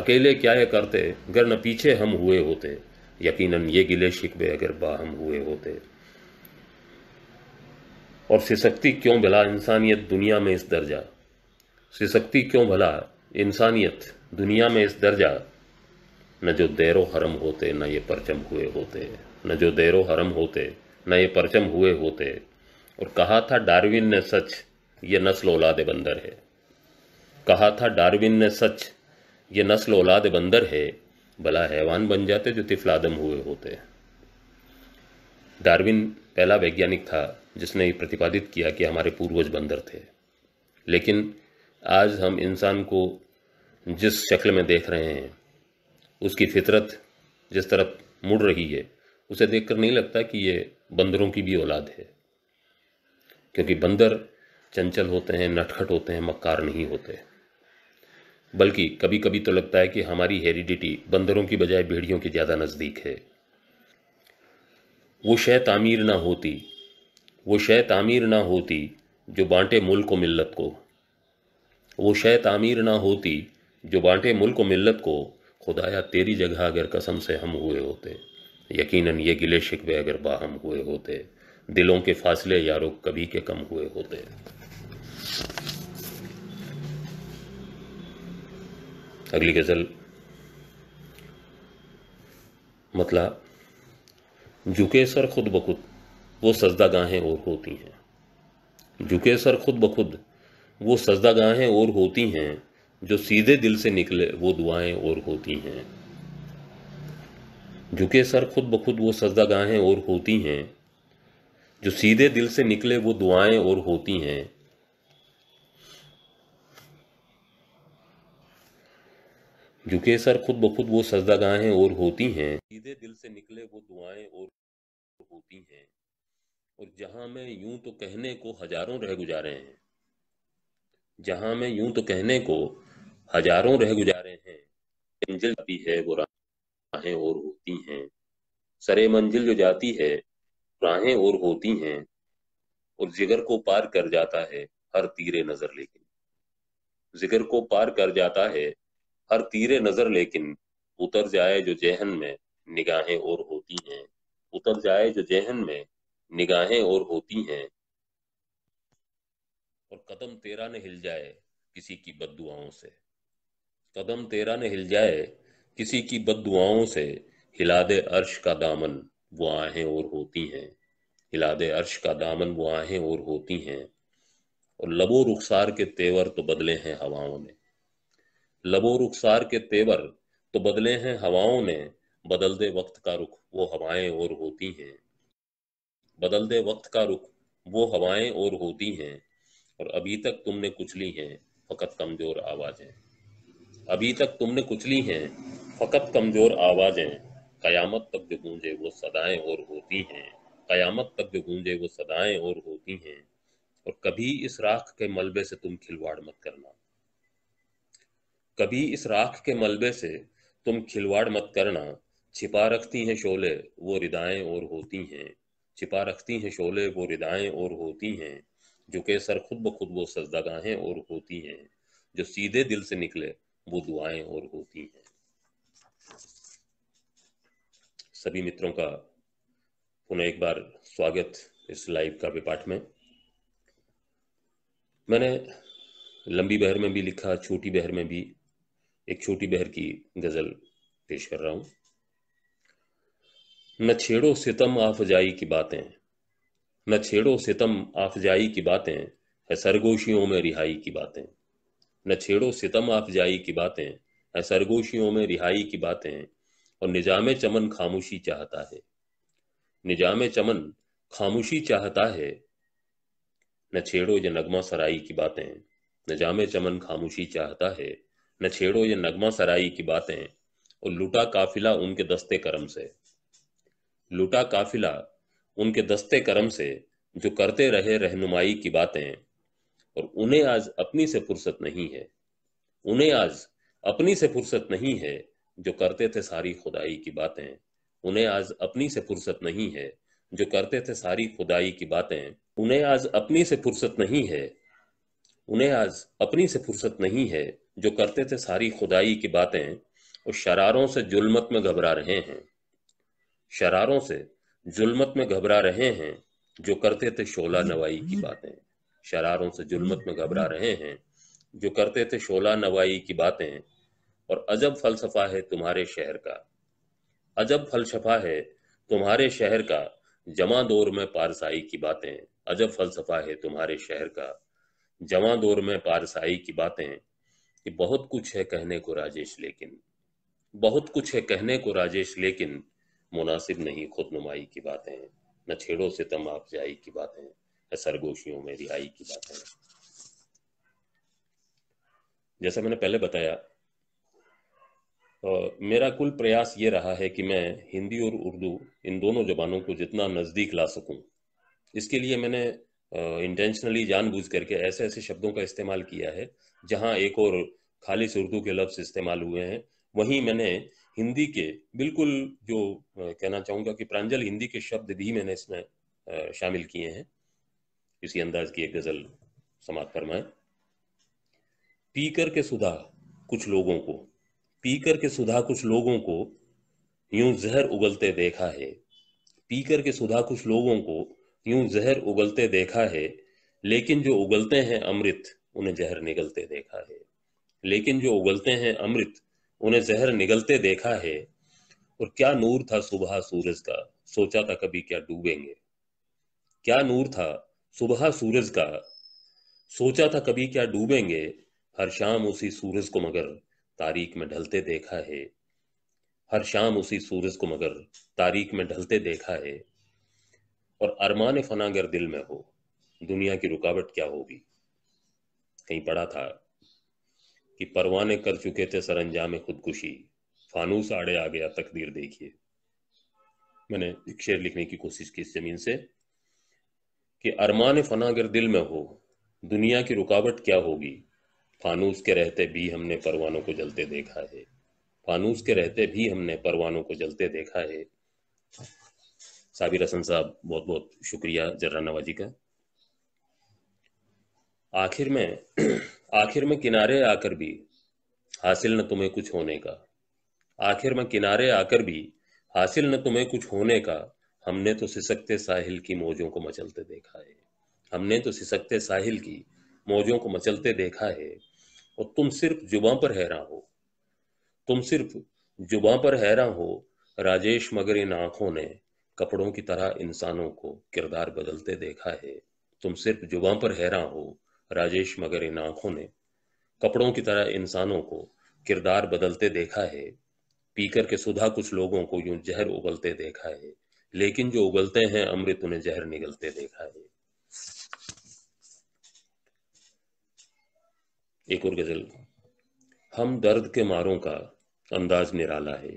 अकेले क्या ये करते गर्न पीछे हम हुए होते यकीनन ये गिले शिकवे अगर बाहम हुए होते और सिसकती क्यों भला इंसानियत दुनिया में इस दर्जा सिसकती क्यों भला इंसानियत दुनिया में इस दर्जा न जो देरो हरम होते न ये परचम हुए होते न जो देरो हरम होते न ये परचम हुए होते और कहा था डार्विन ने सच ये नस्ल औलाद बंदर है कहा था डार्विन ने सच ये नस्ल औलाद बंदर है भला हैवान बन जाते जो तिफलादम हुए होते डार्विन पहला वैज्ञानिक था जिसने ये प्रतिपादित किया कि हमारे पूर्वज बंदर थे लेकिन आज हम इंसान को जिस शक्ल में देख रहे हैं उसकी फितरत जिस तरफ मुड़ रही है उसे देखकर नहीं लगता कि ये बंदरों की भी औलाद है क्योंकि बंदर चंचल होते हैं नटखट होते हैं मक्कार नहीं होते बल्कि कभी कभी तो लगता है कि हमारी हेरिडिटी बंदरों की बजाय भेड़ियों के ज़्यादा नज़दीक है वो शय तामीर ना होती वो शय तामीर ना होती जो बांटे मुल्क व मिल्लत को वो शय तामीर ना होती जो बांटे मुल्क व मिल्लत को खुदाया तेरी जगह अगर कसम से हम हुए होते यकीनन ये गिले शिकवे अगर बाहम हुए होते दिलों के फासले यारों कभी के कम हुए होते अगली गज़ल मतला झुके सर खुद ब खुद वो सजदा गाहें और होती हैं झुके सर खुद ब खुद वो सजदा गाहें और होती हैं जो सीधे दिल से निकले वो दुआएं और होती हैं झुके सर खुद ब खुद वो सजदा गाहें और होती हैं जो सीधे दिल से निकले वो दुआएं और होती हैं झुके सर खुद ब खुद वो सजदागाहें और होती हैं सीधे दिल से निकले वो दुआएं और होती हैं और जहां में यूं तो कहने को हजारों रह गुजारे हैं जहां में यूं तो कहने को हजारों रह गुजारे हैं मंजिल भी है वो राहें और होती हैं सरे मंजिल जो जाती है राहें और होती हैं और जिगर को पार कर जाता है हर तीरे नजर लेकिन जिगर को पार कर जाता है हर तीरे नजर लेकिन उतर जाए जो जहन में निगाहें और होती हैं उतर जाए जो जहन में निगाहें और होती हैं और कदम तेरा न हिल जाए किसी की बदुआओं से कदम तेरा न हिल जाए किसी की बदुआओं से हिला दे अर्श का दामन वो आहें और होती हैं हिलाद अर्श का दामन वो आहें और होती हैं और लबो रुखसार के तेवर तो बदले हैं हवाओं ने लबो रुखसार के तेवर तो बदले हैं हवाओं ने बदलते वक्त का रुख वो हवाएं और होती हैं बदलते वक्त का रुख वो हवाएं और होती हैं और अभी तक तुमने कुचली हैं फकत कमजोर आवाजें अभी तक तुमने कुचली हैं फकत कमजोर आवाजें कयामत तक जो गूंजे वो सदाएं और होती हैं कयामत तक जो गूंजे वो सदाएं और होती हैं और कभी इस राख के मलबे से तुम खिलवाड़ मत करना कभी इस राख के मलबे से तुम खिलवाड़ मत करना छिपा रखती हैं शोले वो रिदाएं और होती हैं छिपा रखती हैं शोले वो रिदाएं और होती हैं जो के सर खुद ब खुद वो सजदागाहें और होती हैं जो सीधे दिल से निकले वो दुआएं और होती हैं सभी मित्रों का पुनः एक बार स्वागत इस लाइव काव्य पाठ में मैंने लंबी बहर में भी लिखा छोटी बहर में भी एक छोटी बहर की गजल पेश कर रहा हूं न छेड़ो सितम जाई की बातें न छेड़ो सितम आफजाई की बातें है सरगोशियों में रिहाई की बातें न छेड़ो सितम आफजाई की बातें है सरगोशियों में रिहाई की बातें और निजाम चमन खामोशी चाहता है निजाम चमन खामोशी चाहता है न छेड़ो ये नगमा सराई की बातें निजाम चमन खामोशी चाहता है न छेड़ो ये नगमा सराई की बातें और लूटा काफिला उनके दस्ते करम से लूटा काफिला उनके दस्ते करम से जो करते रहे रहनुमाई की बातें और उन्हें आज अपनी से फुर्सत नहीं है उन्हें आज अपनी से फुर्सत नहीं है जो करते थे सारी खुदाई की बातें उन्हें आज अपनी से फुर्सत नहीं है जो करते थे सारी खुदाई की बातें उन्हें आज अपनी से फुर्सत नहीं है उन्हें आज अपनी से फुर्सत नहीं है जो करते थे सारी खुदाई की बातें और शरारों से जुल्मत में घबरा रहे हैं शरारों से जुल्मत में घबरा रहे हैं जो करते थे शोला नवाई की बातें शरारों से जुलमत में घबरा रहे हैं जो करते थे शोला नवाई की बातें और अजब फलसफा है तुम्हारे शहर का अजब फलसफा है तुम्हारे शहर का जमा दौर में पारसाई की बातें अजब फलसफा है तुम्हारे शहर का जमा दौर में पारसाई की बातें कि बहुत कुछ है कहने को राजेश लेकिन बहुत कुछ है कहने को राजेश लेकिन मुनासिब नहीं खुद नुमाई की बातें न छेड़ो से तम आप जाई की बातें न सरगोशियों में रिहाई की बातें जैसा मैंने पहले बताया मेरा कुल प्रयास ये रहा है कि मैं हिंदी और उर्दू इन दोनों जबानों को जितना नज़दीक ला सकूं इसके लिए मैंने इंटेंशनली जानबूझ करके ऐसे ऐसे शब्दों का इस्तेमाल किया है जहां एक और खालिश उर्दू के लफ्ज़ इस्तेमाल हुए हैं वहीं मैंने हिंदी के बिल्कुल जो कहना चाहूँगा कि प्रांजल हिंदी के शब्द भी मैंने इसमें शामिल किए हैं इसी अंदाज की एक गज़ल समाप्त फरमाए पीकर के सुधा कुछ लोगों को पीकर के सुधा कुछ लोगों को यूं जहर उगलते देखा है पीकर के सुधा कुछ लोगों को यूं जहर उगलते देखा है लेकिन जो उगलते हैं अमृत उन्हें जहर निगलते देखा है लेकिन जो उगलते हैं अमृत उन्हें जहर निगलते देखा है और क्या नूर था सुबह सूरज का सोचा था कभी क्या डूबेंगे क्या नूर था सुबह सूरज का सोचा था कभी क्या डूबेंगे हर शाम उसी सूरज को मगर तारीख में ढलते देखा है हर शाम उसी सूरज को मगर तारीख में ढलते देखा है और अरमान फनागर दिल में हो दुनिया की रुकावट क्या होगी कहीं पड़ा था कि परवाने कर चुके थे सरंजाम खुदकुशी फानूस आड़े आ गया तकदीर देखिए मैंने एक शेर लिखने की कोशिश की इस जमीन से कि अरमान फना अगर दिल में हो दुनिया की रुकावट क्या होगी फानूस के रहते भी हमने परवानों को जलते देखा है फानूस के रहते भी हमने परवानों को जलते देखा है साबिर हसन साहब बहुत बहुत शुक्रिया जर्रा नवाजी का आखिर में आखिर में किनारे आकर भी हासिल न तुम्हें कुछ होने का आखिर में किनारे आकर भी हासिल न तुम्हें कुछ होने का हमने तो सिसकते साहिल की मौजों को मचलते देखा है हमने तो सिसकते साहिल की मौजों को मचलते देखा है और तुम सिर्फ जुबा पर हैरान हो तुम सिर्फ जुबा पर हैरान हो राजेश मगर इन आंखों ने कपड़ों की तरह इंसानों को किरदार बदलते देखा है तुम सिर्फ जुबा पर हैरान हो राजेश मगर इन आंखों ने कपड़ों की तरह इंसानों को किरदार बदलते देखा है पीकर के सुधा कुछ लोगों को यूं जहर उगलते देखा है लेकिन जो उगलते हैं अमृत उन्हें जहर निगलते देखा है एक और गजल हम दर्द के मारों का अंदाज निराला है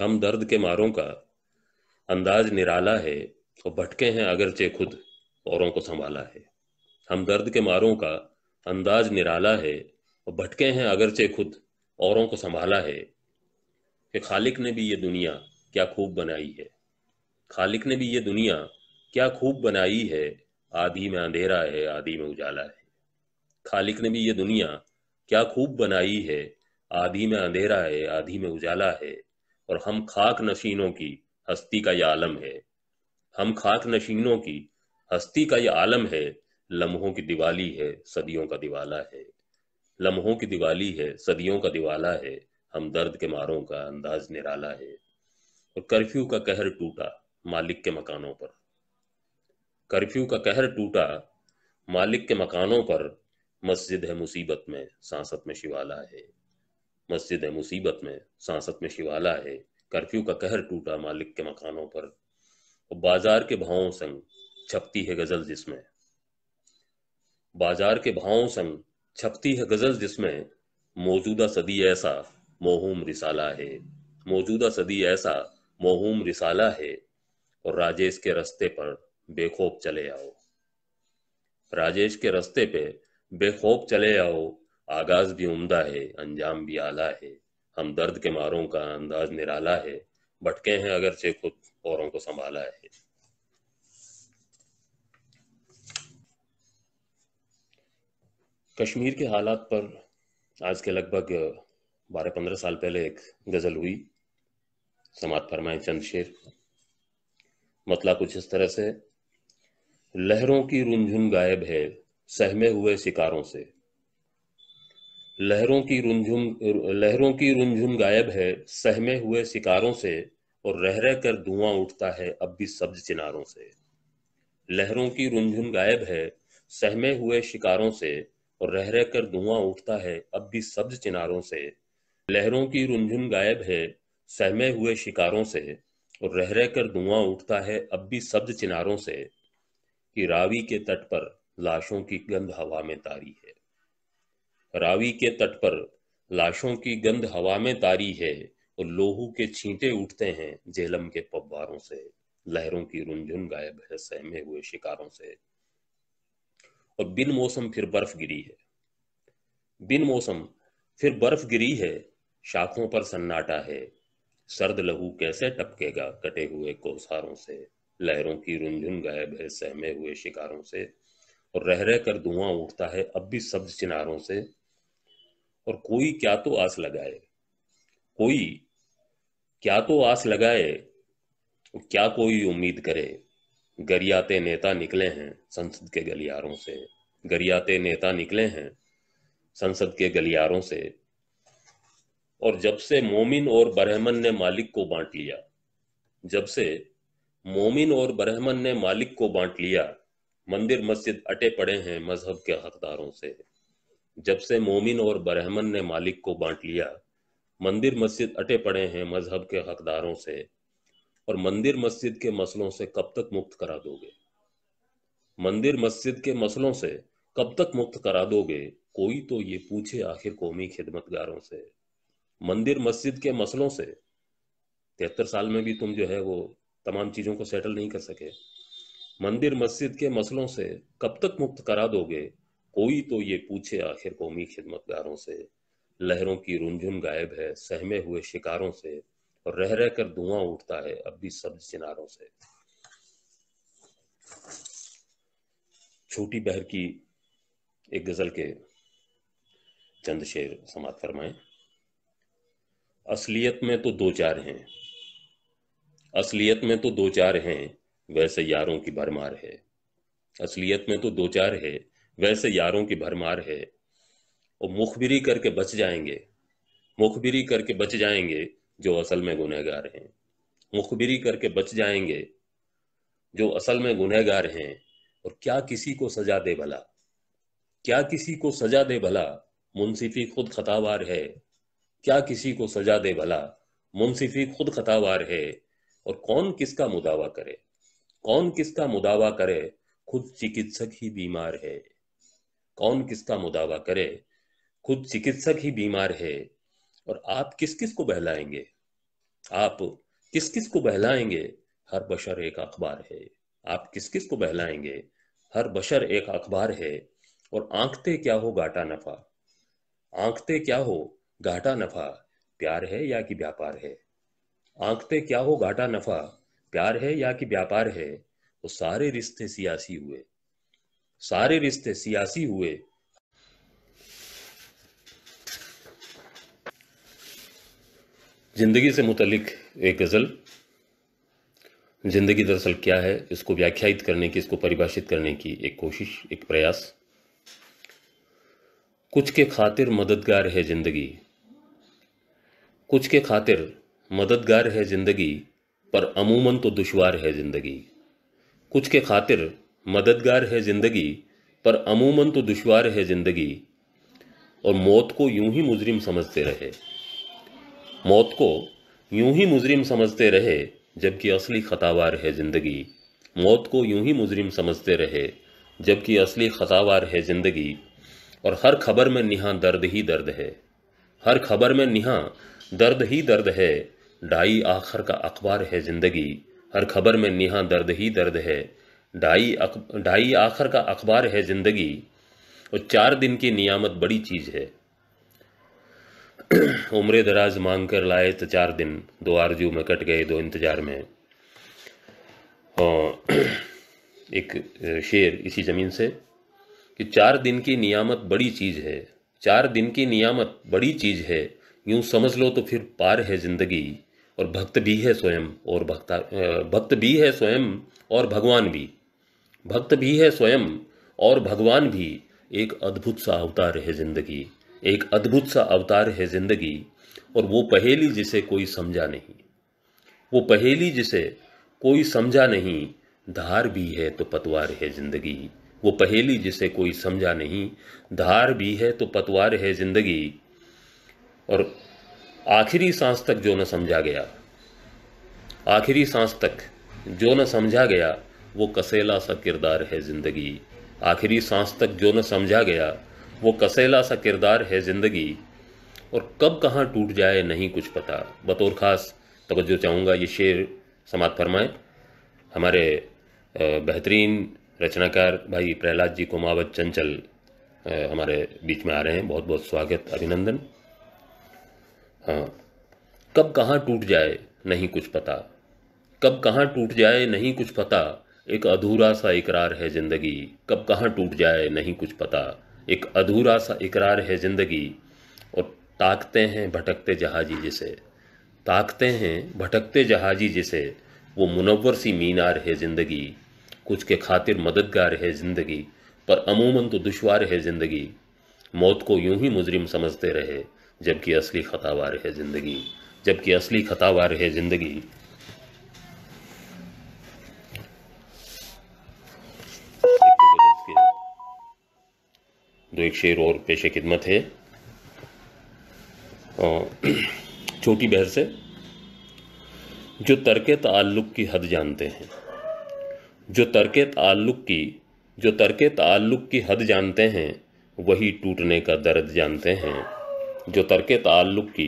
हम दर्द के मारों का अंदाज निराला है और भटके हैं अगरचे खुद औरों को संभाला है हम दर्द के मारों का अंदाज निराला है और भटके हैं अगरचे खुद औरों को संभाला है कि खालिक ने भी ये दुनिया क्या खूब बनाई है खालिक ने भी ये दुनिया क्या खूब बनाई है आधी में अंधेरा है आधी में उजाला है खालिक ने भी ये दुनिया क्या खूब बनाई है आधी में अंधेरा है आधी में उजाला है और हम खाक नशीनों की हस्ती का यह आलम है हम खाक नशीनों की हस्ती का यह आलम है लम्हों की दिवाली है सदियों का दिवाला है लम्हों की दिवाली है सदियों का दिवाला है हम दर्द के मारों का अंदाज निराला है और कर्फ्यू का कहर टूटा मालिक के मकानों पर कर्फ्यू का कहर टूटा मालिक के मकानों पर मस्जिद है मुसीबत में सांसत में शिवाला है मस्जिद है मुसीबत में सांसत में शिवाला है कर्फ्यू का कहर टूटा मालिक के मकानों पर और बाजार के भावों संग छपती है गजल जिसमें बाजार के भावों संग छपती है गजल जिसमें मौजूदा सदी ऐसा मोहूम रिसाला है मौजूदा सदी ऐसा मोहूम रिसाला है और राजेश के रस्ते पर बेखोब चले आओ राजेश के रस्ते पे बेखौफ चले आओ आगाज भी उम्दा है अंजाम भी आला है हम दर्द के मारों का अंदाज निराला है भटके हैं अगर से खुद औरों को संभाला है कश्मीर के हालात पर आज के लगभग बारह पंद्रह साल पहले एक गज़ल हुई समाज फरमाए चंद शेर मतला कुछ इस तरह से लहरों की रुंझुन गायब है सहमे हुए शिकारों से लहरों की रुंझुम लहरों की रुंझुम गायब है सहमे हुए शिकारों से और रह रह कर धुआं उठता है अब भी सब्ज चिनारों से लहरों की रुंझुन गायब है सहमे हुए शिकारों से और रह रह कर धुआं उठता है अब भी सब्ज चिनारों से लहरों की रुंझुन गायब है सहमे हुए शिकारों से और रह रह कर धुआं उठता है अब भी सब्ज चिनारों से कि रावी के तट पर लाशों की गंध हवा में तारी है रावी के तट पर लाशों की गंध हवा में तारी है और लोहू के छींटे उठते हैं जेलम के पब्बारों से लहरों की रुंझुन गायब है सहमे हुए शिकारों से और बिन मौसम फिर बर्फ गिरी है बिन मौसम फिर बर्फ गिरी है शाखों पर सन्नाटा है सर्द लहू कैसे टपकेगा कटे हुए कोसारों से लहरों की रुंझुन गायब है सहमे हुए शिकारों से और रह रह कर धुआं उठता है अब भी शब्द चिनारों से और कोई क्या तो आस लगाए कोई क्या तो आस लगाए क्या कोई उम्मीद करे गरियाते नेता निकले हैं संसद के गलियारों से गरियाते नेता निकले हैं संसद के गलियारों से और जब से मोमिन और बरहमन ने मालिक को बांट लिया जब से मोमिन और बरहमन ने मालिक को बांट लिया मंदिर मस्जिद अटे पड़े हैं मजहब के हकदारों से जब से मोमिन और ब्रह्मन ने मालिक को बांट लिया मंदिर मस्जिद अटे पड़े हैं मजहब के हकदारों से और मंदिर मस्जिद के मसलों से कब तक मुक्त करा दोगे मंदिर मस्जिद के मसलों से कब तक मुक्त करा दोगे कोई तो ये पूछे आखिर कौमी खिदमतगारों से मंदिर मस्जिद के मसलों से तिहत्तर साल में भी तुम जो है वो तमाम चीज़ों को सेटल नहीं कर सके मंदिर मस्जिद के मसलों से कब तक मुक्त करा दोगे कोई तो ये पूछे आखिर कौमी खिदमतगारों से लहरों की रुंझुन गायब है सहमे हुए शिकारों से और रह रह कर धुआं उठता है अब भी सब्ज चिनारों से छोटी बहर की एक गजल के चंद शेर समाप्त फरमाए असलियत में तो दो चार हैं असलियत में तो दो चार हैं वैसे यारों की भरमार है असलियत में तो दो चार है वैसे यारों की भरमार है और मुखबिरी करके बच जाएंगे मुखबिरी करके बच जाएंगे जो असल में गुनहगार हैं मुखबिरी करके बच जाएंगे जो असल में गुनहगार हैं और क्या किसी को सजा दे भला क्या किसी को सजा दे भला मुनसिफी खुद खतावार है क्या किसी को सजा दे भला मुनसिफी खुद खतावार है और कौन किसका मुदावा करे कौन किसका मुदावा करे खुद चिकित्सक ही बीमार है कौन किसका मुदावा करे खुद चिकित्सक ही बीमार है और आप किस किस को बहलाएंगे आप किस किस को बहलाएंगे हर बशर एक अखबार है आप किस किस को बहलाएंगे हर बशर एक अखबार है और आंखते क्या हो घाटा नफा आंखते क्या हो घाटा नफा प्यार है या कि व्यापार है आंखते क्या हो घाटा नफा प्यार है या कि व्यापार है वो सारे रिश्ते सियासी हुए सारे रिश्ते सियासी हुए जिंदगी से मुतलिक एक गज़ल जिंदगी दरअसल क्या है इसको व्याख्यात करने की इसको परिभाषित करने की एक कोशिश एक प्रयास कुछ के खातिर मददगार है जिंदगी कुछ के खातिर मददगार है जिंदगी पर अमूमन तो दुशवार है ज़िंदगी कुछ के खातिर मददगार है ज़िंदगी पर अमूमन तो दुशवार है ज़िंदगी और मौत को यूं ही मुजरिम समझते रहे मौत को यूं ही मुजरिम समझते रहे जबकि असली खतावार है ज़िंदगी मौत को यूं ही मुजरिम समझते रहे जबकि असली खतावार है ज़िंदगी और हर खबर में निहा दर्द ही दर्द है हर खबर में निहा दर्द ही दर्द है ढाई आखर का अखबार है ज़िंदगी हर खबर में निहा दर्द ही दर्द है ढाई ढाई आखर का अखबार है ज़िंदगी और चार दिन की नियामत बड़ी चीज़ है उम्र दराज मांग कर लाए तो चार दिन दो आरजू में कट गए दो इंतज़ार में एक शेर इसी ज़मीन से कि चार दिन की नियामत बड़ी चीज़ है चार दिन की नियामत बड़ी चीज़ है यूं समझ लो तो फिर पार है ज़िंदगी और भक्त भी है स्वयं और भक्ता भक्त भी है स्वयं और भगवान भी भक्त भी है स्वयं और भगवान भी एक अद्भुत सा अवतार है जिंदगी एक अद्भुत सा अवतार है जिंदगी और वो पहेली जिसे कोई समझा नहीं वो पहेली जिसे कोई समझा नहीं धार भी है तो पतवार है जिंदगी वो पहेली जिसे कोई समझा नहीं धार भी है तो पतवार है जिंदगी और आखिरी सांस तक जो न समझा गया आखिरी सांस तक जो न समझा गया वो कसेला सा किरदार है ज़िंदगी आखिरी सांस तक जो न समझा गया वो कसेला सा किरदार है ज़िंदगी और कब कहाँ टूट जाए नहीं कुछ पता बतौर ख़ास तोज्जो चाहूँगा ये शेर समाप्त फरमाए हमारे बेहतरीन रचनाकार भाई प्रहलाद जी कुमावत चंचल हमारे बीच में आ रहे हैं बहुत बहुत स्वागत अभिनंदन हाँ कब कहाँ टूट जाए नहीं कुछ पता कब कहाँ टूट जाए नहीं कुछ पता एक अधूरा सा इकरार है ज़िंदगी कब कहाँ टूट जाए नहीं कुछ पता एक अधूरा सा इकरार है ज़िंदगी और ताकते हैं भटकते जहाजी जिसे ताकते हैं भटकते जहाजी जिसे वो मुनवर सी मीनार है ज़िंदगी कुछ के खातिर मददगार है ज़िंदगी पर अमूमन तो दुशवार है ज़िंदगी मौत को यूं ही मुजरिम समझते रहे जबकि असली खतावार है ज़िंदगी जबकि असली खतावार है ज़िंदगी तो दो एक शेर और पेशे खिदमत है छोटी बहर से जो तर्क ताल्लुक़ की हद जानते हैं जो तर्क ताल्लुक़ की जो तर्क ताल्लुक़ की हद जानते हैं वही टूटने का दर्द जानते हैं जो तर्क ताल्लुक़ की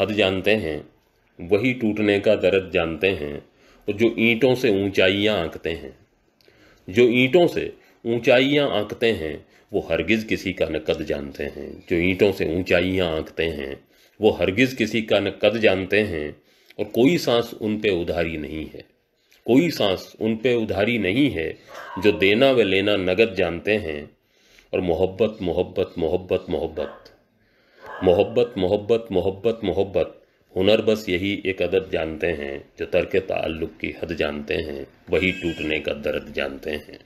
हद जानते हैं वही टूटने का दर्द जानते हैं और जो ईंटों से ऊंचाइयां आंकते हैं जो ईंटों से ऊंचाइयां आंकते हैं वो हरगिज़ किसी का नकद जानते हैं जो ईंटों से ऊंचाइयां आंकते हैं वो हरगिज़ किसी का न कद जानते हैं और कोई सांस उन पे उधारी नहीं है कोई सांस उन पे उधारी नहीं है जो देना व लेना नकद जानते हैं और मोहब्बत मोहब्बत मोहब्बत मोहब्बत मोहब्बत मोहब्बत मोहब्बत मोहब्बत हुनर बस यही एक अदद जानते हैं जो तर्क ताल्लुक की हद जानते हैं वही टूटने का दर्द जानते हैं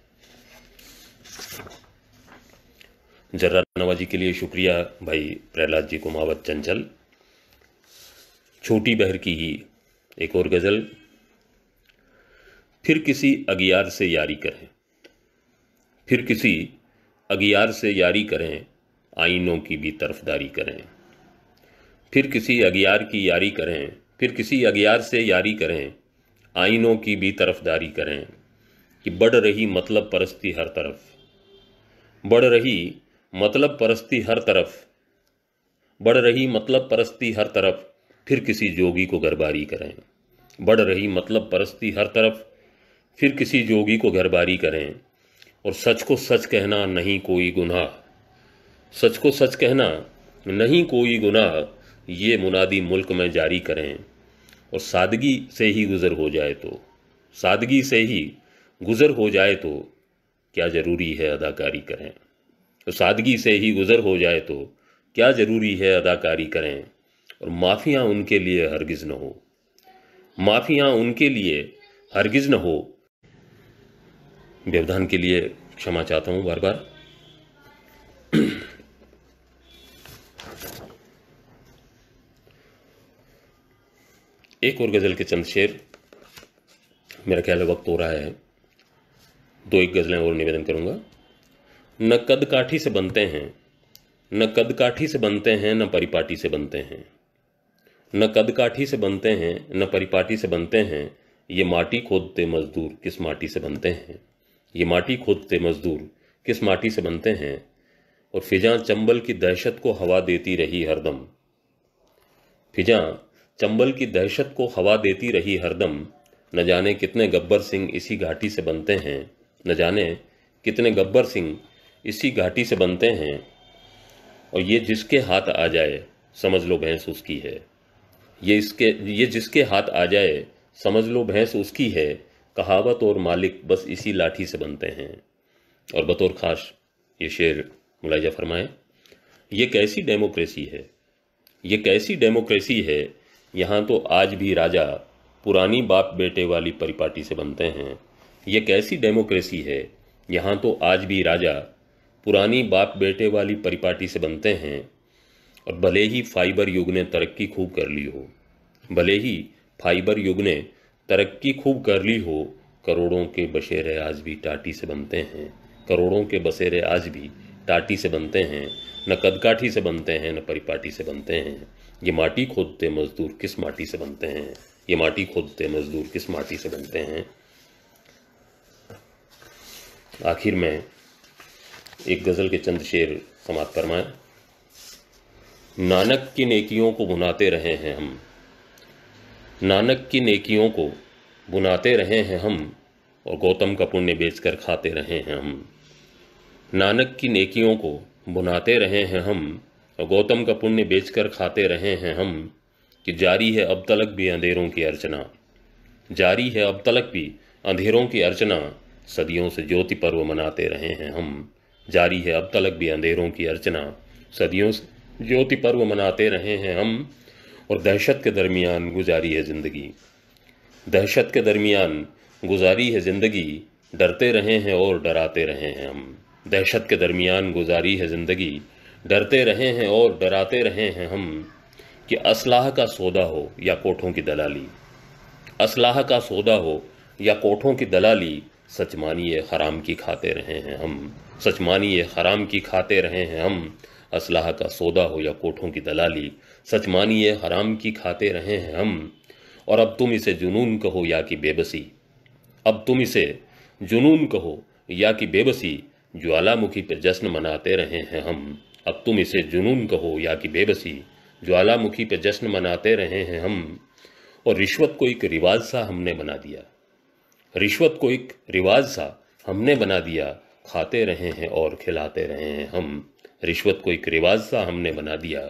जर्रा नवाजी के लिए शुक्रिया भाई प्रहलाद जी कुमावत चंचल छोटी बहर की ही एक और गज़ल फिर किसी अगियार से यारी करें फिर किसी अगियार से यारी करें आइनों की भी तरफदारी करें फिर किसी अगियार की यारी करें फिर किसी अगियार से यारी करें आइनों की भी तरफदारी करें कि बढ़ रही मतलब परस्ती हर तरफ बढ़ रही मतलब परस्ती हर तरफ बढ़ रही मतलब परस्ती हर तरफ फिर किसी जोगी को घरबारी करें बढ़ रही मतलब परस्ती हर तरफ फिर किसी जोगी को घरबारी करें और सच को सच कहना नहीं कोई गुनाह सच को सच कहना नहीं कोई गुनाह ये मुनादी मुल्क में जारी करें और सादगी से ही गुज़र हो जाए तो सादगी से ही गुज़र हो जाए तो क्या ज़रूरी है अदाकारी करें और सादगी से ही गुज़र हो जाए तो क्या ज़रूरी है अदाकारी करें और माफ़ियाँ उनके लिए हरगिज़ न हो माफ़ियाँ उनके लिए हरगिज़ न हो व्यवधान के लिए क्षमा चाहता हूँ बार बार एक और गज़ल के चंद शेर मेरा ख्याल है वक्त हो रहा है दो एक गज़लें और निवेदन करूँगा न कद काठी से बनते हैं न कद काठी से बनते हैं न परिपाटी से बनते हैं न कद काठी से बनते हैं न परिपाटी से बनते हैं ये माटी खोदते मजदूर किस माटी से बनते हैं ये माटी खोदते मजदूर किस माटी से बनते हैं और फिजा चंबल की दहशत को हवा देती रही हरदम फिजा चंबल की दहशत को हवा देती रही हरदम न जाने कितने गब्बर सिंह इसी घाटी से बनते हैं न जाने कितने गब्बर सिंह इसी घाटी से बनते हैं और ये जिसके हाथ आ जाए समझ लो भैंस उसकी है ये इसके ये जिसके हाथ आ जाए समझ लो भैंस उसकी है कहावत और मालिक बस इसी लाठी से बनते हैं और बतौर खास ये शेर मुलाजा फरमाए ये कैसी डेमोक्रेसी है ये कैसी डेमोक्रेसी है यहाँ तो आज भी राजा पुरानी बाप बेटे वाली परिपाटी से बनते हैं ये कैसी डेमोक्रेसी है यहाँ तो आज भी राजा पुरानी बाप बेटे वाली परिपाटी से बनते हैं और भले ही फाइबर युग ने तरक्की खूब कर ली हो भले ही फाइबर युग ने तरक्की खूब कर ली हो करोड़ों के बशेरे आज भी टाटी से बनते हैं करोड़ों के बसेरे आज भी टाटी से बनते हैं न कदकाठी से बनते हैं न परिपाटी से बनते हैं ये माटी खोदते मज़दूर किस माटी से बनते हैं ये माटी खोदते मज़दूर किस माटी से बनते हैं आखिर में एक गज़ल के चंद शेर समाप्त फरमाएं नानक की नेकियों को बुनाते रहे हैं हम नानक की नेकियों को बुनाते रहे हैं हम और गौतम का पुण्य बेचकर खाते रहे हैं हम नानक की नेकियों को बुनाते रहे हैं हम और गौतम का पुण्य बेचकर खाते रहे हैं हम कि जारी है अब तलक भी अंधेरों की अर्चना जारी है अब तलक भी अंधेरों की अर्चना सदियों से ज्योति पर्व मनाते रहे हैं हम जारी है अब तलक भी अंधेरों की अर्चना सदियों से ज्योति पर्व मनाते रहे हैं हम और दहशत के दरमियान गुजारी है ज़िंदगी दहशत के दरमियान गुजारी है ज़िंदगी डरते रहे हैं और डराते रहे हैं हम दहशत के दरमियान गुजारी है ज़िंदगी डरते रहे हैं और डराते रहे हैं हम कि असलाह का सौदा हो या कोठों की दलाली असलाह का सौदा हो या कोठों की दलाली सच मानिए हराम की खाते रहे हैं हम सच मानिए हराम की खाते रहे हैं हम असलाह का सौदा हो या कोठों की दलाली सच मानिए हराम की खाते रहे हैं हम और अब तुम इसे जुनून कहो या कि बेबसी अब तुम इसे जुनून कहो या कि बेबसी ज्वालामुखी पर जश्न मनाते रहे हैं हम अब तुम इसे जुनून कहो या कि बेबसी ज्वालामुखी पे जश्न मनाते रहे हैं हम और रिश्वत को एक रिवाज सा हमने बना दिया रिश्वत को एक रिवाज सा हमने बना दिया खाते रहे हैं और खिलाते रहे हैं हम रिश्वत को एक रिवाज सा हमने बना दिया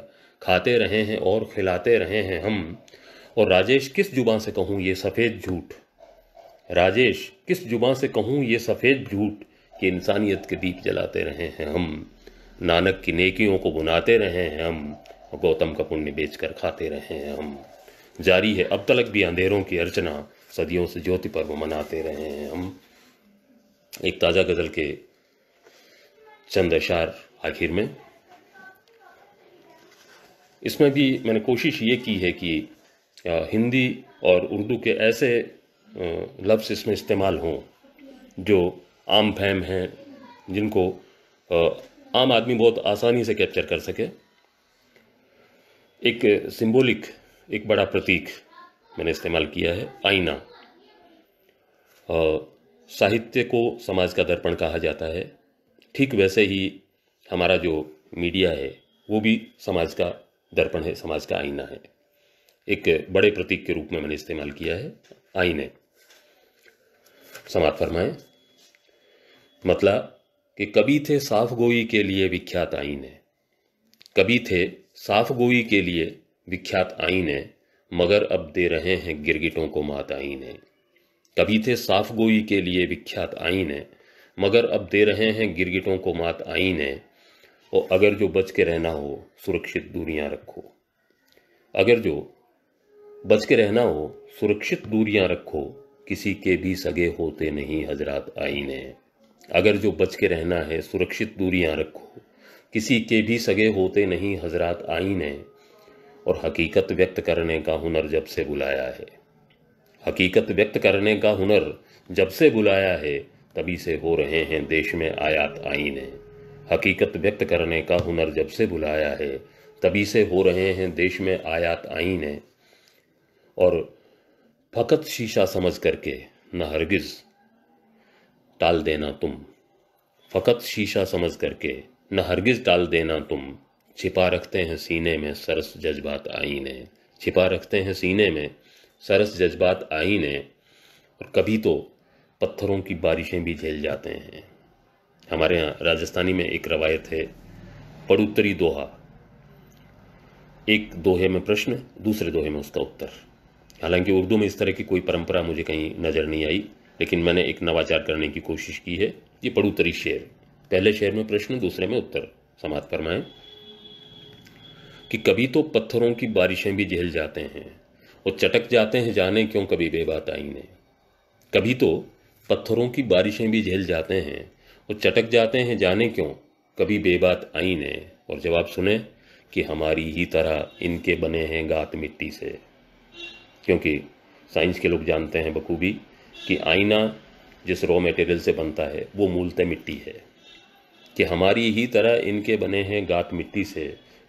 खाते रहे हैं और खिलाते रहे हैं हम और राजेश किस जुबान से कहूँ ये सफ़ेद झूठ राजेश किस जुबान से कहूँ ये सफ़ेद झूठ कि इंसानियत के दीप जलाते रहे हैं हम नानक की नेकियों को बुनाते रहे हैं हम और गौतम का पुण्य बेच कर खाते रहे हैं हम जारी है अब तलक भी अंधेरों की अर्चना सदियों से ज्योति पर्व मनाते रहे हैं हम एक ताज़ा गज़ल के चंद अशार आखिर में इसमें भी मैंने कोशिश ये की है कि हिंदी और उर्दू के ऐसे लफ्स इसमें इस्तेमाल हों जो आम फैम हैं जिनको आम आदमी बहुत आसानी से कैप्चर कर सके एक सिंबॉलिक एक बड़ा प्रतीक मैंने इस्तेमाल किया है आईना साहित्य को समाज का दर्पण कहा जाता है ठीक वैसे ही हमारा जो मीडिया है वो भी समाज का दर्पण है समाज का आईना है एक बड़े प्रतीक के रूप में मैंने इस्तेमाल किया है आईने समाप्त फरमाएं मतला कि कभी थे साफ गोई के लिए विख्यात आईने कभी थे साफ गोई के लिए विख्यात आईने मगर अब दे रहे हैं गिरगिटों को मात आईने कभी थे साफ गोई के लिए विख्यात आईने मगर अब दे रहे हैं गिरगिटों को मात आईने और अगर जो बच के रहना हो सुरक्षित दूरियां रखो अगर जो बच के रहना हो सुरक्षित दूरियां रखो किसी के भी सगे होते नहीं हजरात आईने अगर जो बच के रहना है सुरक्षित दूरियां रखो किसी के भी सगे होते नहीं हजरत आईन है और हकीकत व्यक्त करने का हुनर जब से बुलाया है हकीकत व्यक्त करने का हुनर जब से बुलाया है तभी से हो रहे हैं देश में आयात आईन है हकीकत व्यक्त करने का हुनर जब से बुलाया है तभी से हो रहे हैं देश में आयात आईन है और फकत शीशा समझ करके न हरगिज़ टाल देना तुम फ़कत शीशा समझ करके न हरगिज़ टाल देना तुम छिपा रखते हैं सीने में सरस जज्बात आईने छिपा रखते हैं सीने में सरस जज्बात आईने और कभी तो पत्थरों की बारिशें भी झेल जाते हैं हमारे यहाँ राजस्थानी में एक रवायत है पड़ोत्तरी दोहा एक दोहे में प्रश्न दूसरे दोहे में उसका उत्तर हालांकि उर्दू में इस तरह की कोई परंपरा मुझे कहीं नज़र नहीं आई लेकिन मैंने एक नवाचार करने की कोशिश की है ये पड़ोतरी शेर पहले शेर में प्रश्न दूसरे में उत्तर समाप्त फरमाएं कि कभी तो पत्थरों की बारिशें भी झेल जाते हैं और चटक जाते हैं जाने क्यों कभी बेबात आईने कभी तो पत्थरों की बारिशें भी झेल जाते हैं और चटक जाते हैं जाने क्यों कभी बेबात आईने और जवाब सुने कि हमारी ही तरह इनके बने हैं गात मिट्टी से क्योंकि साइंस के लोग जानते हैं बखूबी कि आईना जिस रॉ मटेरियल से बनता है वो मूलतः मिट्टी है कि हमारी ही तरह इनके बने हैं गात मिट्टी से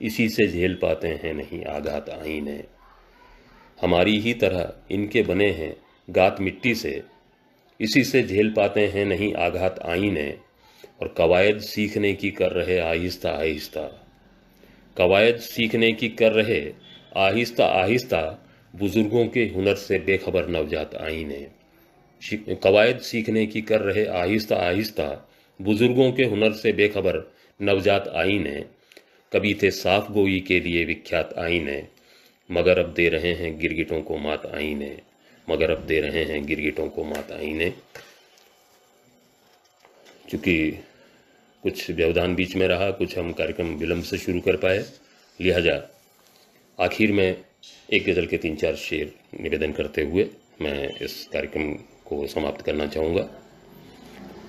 इसी से झेल पाते हैं नहीं आघात आईने हमारी ही तरह इनके बने हैं गात मिट्टी से इसी से झेल पाते हैं नहीं आघात आईने और कवायद सीखने की कर रहे आहिस्ता आहिस्ता कवायद सीखने की कर रहे आहिस्ता आहिस्ता बुज़ुर्गों के हुनर से बेखबर नवजात आईने कवायद सीखने की कर रहे आहिस्ता आहिस्ता बुजुर्गों के हुनर से बेखबर नवजात आइन है कभी थे साफ गोई के लिए विख्यात आइन है मगर अब दे रहे हैं गिरगिटों को मात आइन है मगर अब दे रहे हैं गिरगिटों को मात आइन है चूंकि कुछ व्यवधान बीच में रहा कुछ हम कार्यक्रम विलम्ब से शुरू कर पाए लिहाजा आखिर में एक गज़ल के तीन चार शेर निवेदन करते हुए मैं इस कार्यक्रम को समाप्त करना चाहूँगा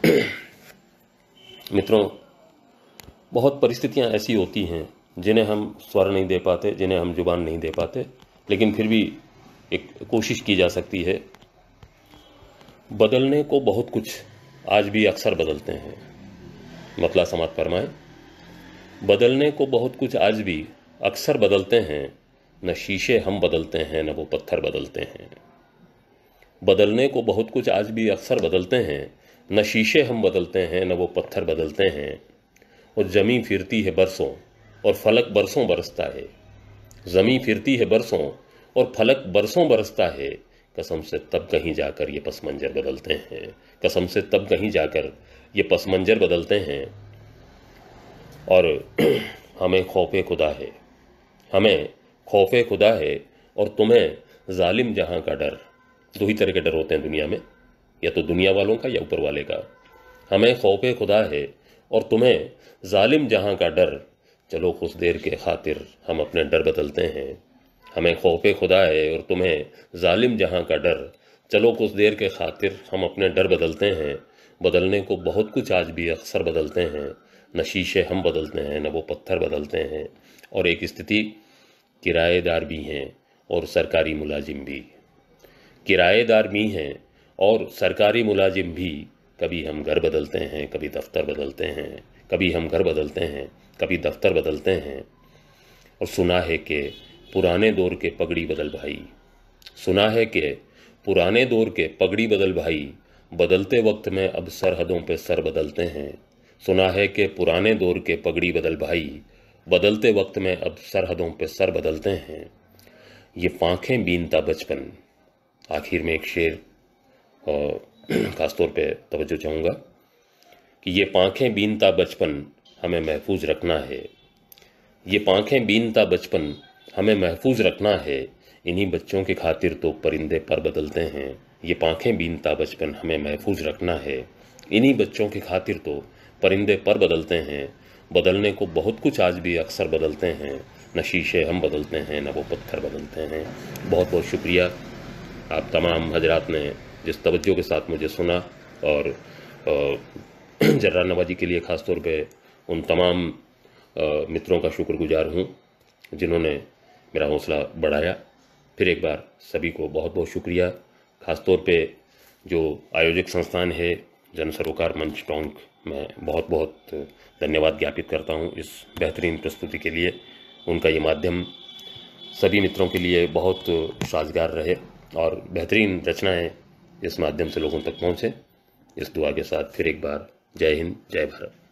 मित्रों बहुत परिस्थितियाँ ऐसी होती हैं जिन्हें हम स्वर नहीं दे पाते जिन्हें हम जुबान नहीं दे पाते लेकिन फिर भी एक कोशिश की जा सकती है बदलने को बहुत कुछ आज भी अक्सर बदलते हैं मतला समाप्त फरमाए बदलने को बहुत कुछ आज भी अक्सर बदलते हैं न शीशे हम बदलते हैं न वो पत्थर बदलते हैं बदलने को बहुत कुछ आज भी अक्सर बदलते हैं न शीशे हम बदलते हैं न वो पत्थर बदलते हैं और ज़मीं फिरती है बरसों और फलक बरसों बरसता है ज़मी फिरती है बरसों और फलक बरसों बरसता है कसम से तब कहीं जाकर ये पस मंजर बदलते हैं कसम से तब कहीं जाकर ये पस मंजर बदलते हैं और हमें खौफे खुदा है हमें खौफे खुदा है और तुम्हें जालिम जहाँ का डर दो तो ही तरह के डर होते हैं दुनिया में या तो दुनिया वालों का या ऊपर वाले का हमें खौफ खुदा है और तुम्हें ालिम जहाँ का डर चलो कुछ देर के खातिर हम अपने डर बदलते हैं हमें खौफ खुदा है और तुम्हें ालिम जहाँ का डर चलो कुछ देर के खातिर हम अपने डर बदलते हैं बदलने को बहुत कुछ आज भी अक्सर बदलते हैं न शीशे हम बदलते हैं न वो पत्थर बदलते हैं और एक स्थिति किराएदार भी हैं और सरकारी मुलाजिम भी किराएदार भी हैं और सरकारी मुलाजिम भी कभी हम घर बदलते हैं कभी दफ्तर बदलते हैं कभी हम घर बदलते हैं कभी दफ्तर बदलते हैं और सुना है कि पुराने दौर के पगड़ी बदल भाई सुना है कि पुराने दौर के पगड़ी बदल भाई बदलते वक्त में अब सरहदों पे सर बदलते हैं सुना है कि पुराने दौर के पगड़ी बदल भाई बदलते वक्त में अब सरहदों पे सर बदलते हैं ये फांखें बीनता बचपन आखिर में एक शेर और ख़ासतौर पे तवज्जो चाहूँगा कि ये पाँखें बीनता बचपन हमें महफूज रखना है ये पाँखें बीनता बचपन हमें महफूज रखना है इन्हीं बच्चों की खातिर तो परिंदे पर बदलते हैं ये पाँखें बीनता बचपन हमें महफूज रखना है इन्हीं बच्चों की खातिर तो परिंदे पर बदलते हैं बदलने को बहुत कुछ आज भी अक्सर बदलते हैं न शीशे हम बदलते हैं न वो पत्थर बदलते हैं बहुत बहुत शुक्रिया आप तमाम हजरात ने जिस तवज्जो के साथ मुझे सुना और जर्रा नवाजी के लिए ख़ास तौर पे उन तमाम मित्रों का शुक्रगुजार हूँ जिन्होंने मेरा हौसला बढ़ाया फिर एक बार सभी को बहुत बहुत शुक्रिया ख़ास तौर पे जो आयोजक संस्थान है जन सरोकार मंच टोंक मैं बहुत बहुत धन्यवाद ज्ञापित करता हूँ इस बेहतरीन प्रस्तुति के लिए उनका ये माध्यम सभी मित्रों के लिए बहुत साजगार रहे और बेहतरीन रचनाएं इस माध्यम से लोगों तक पहुँचें इस दुआ के साथ फिर एक बार जय हिंद जय भारत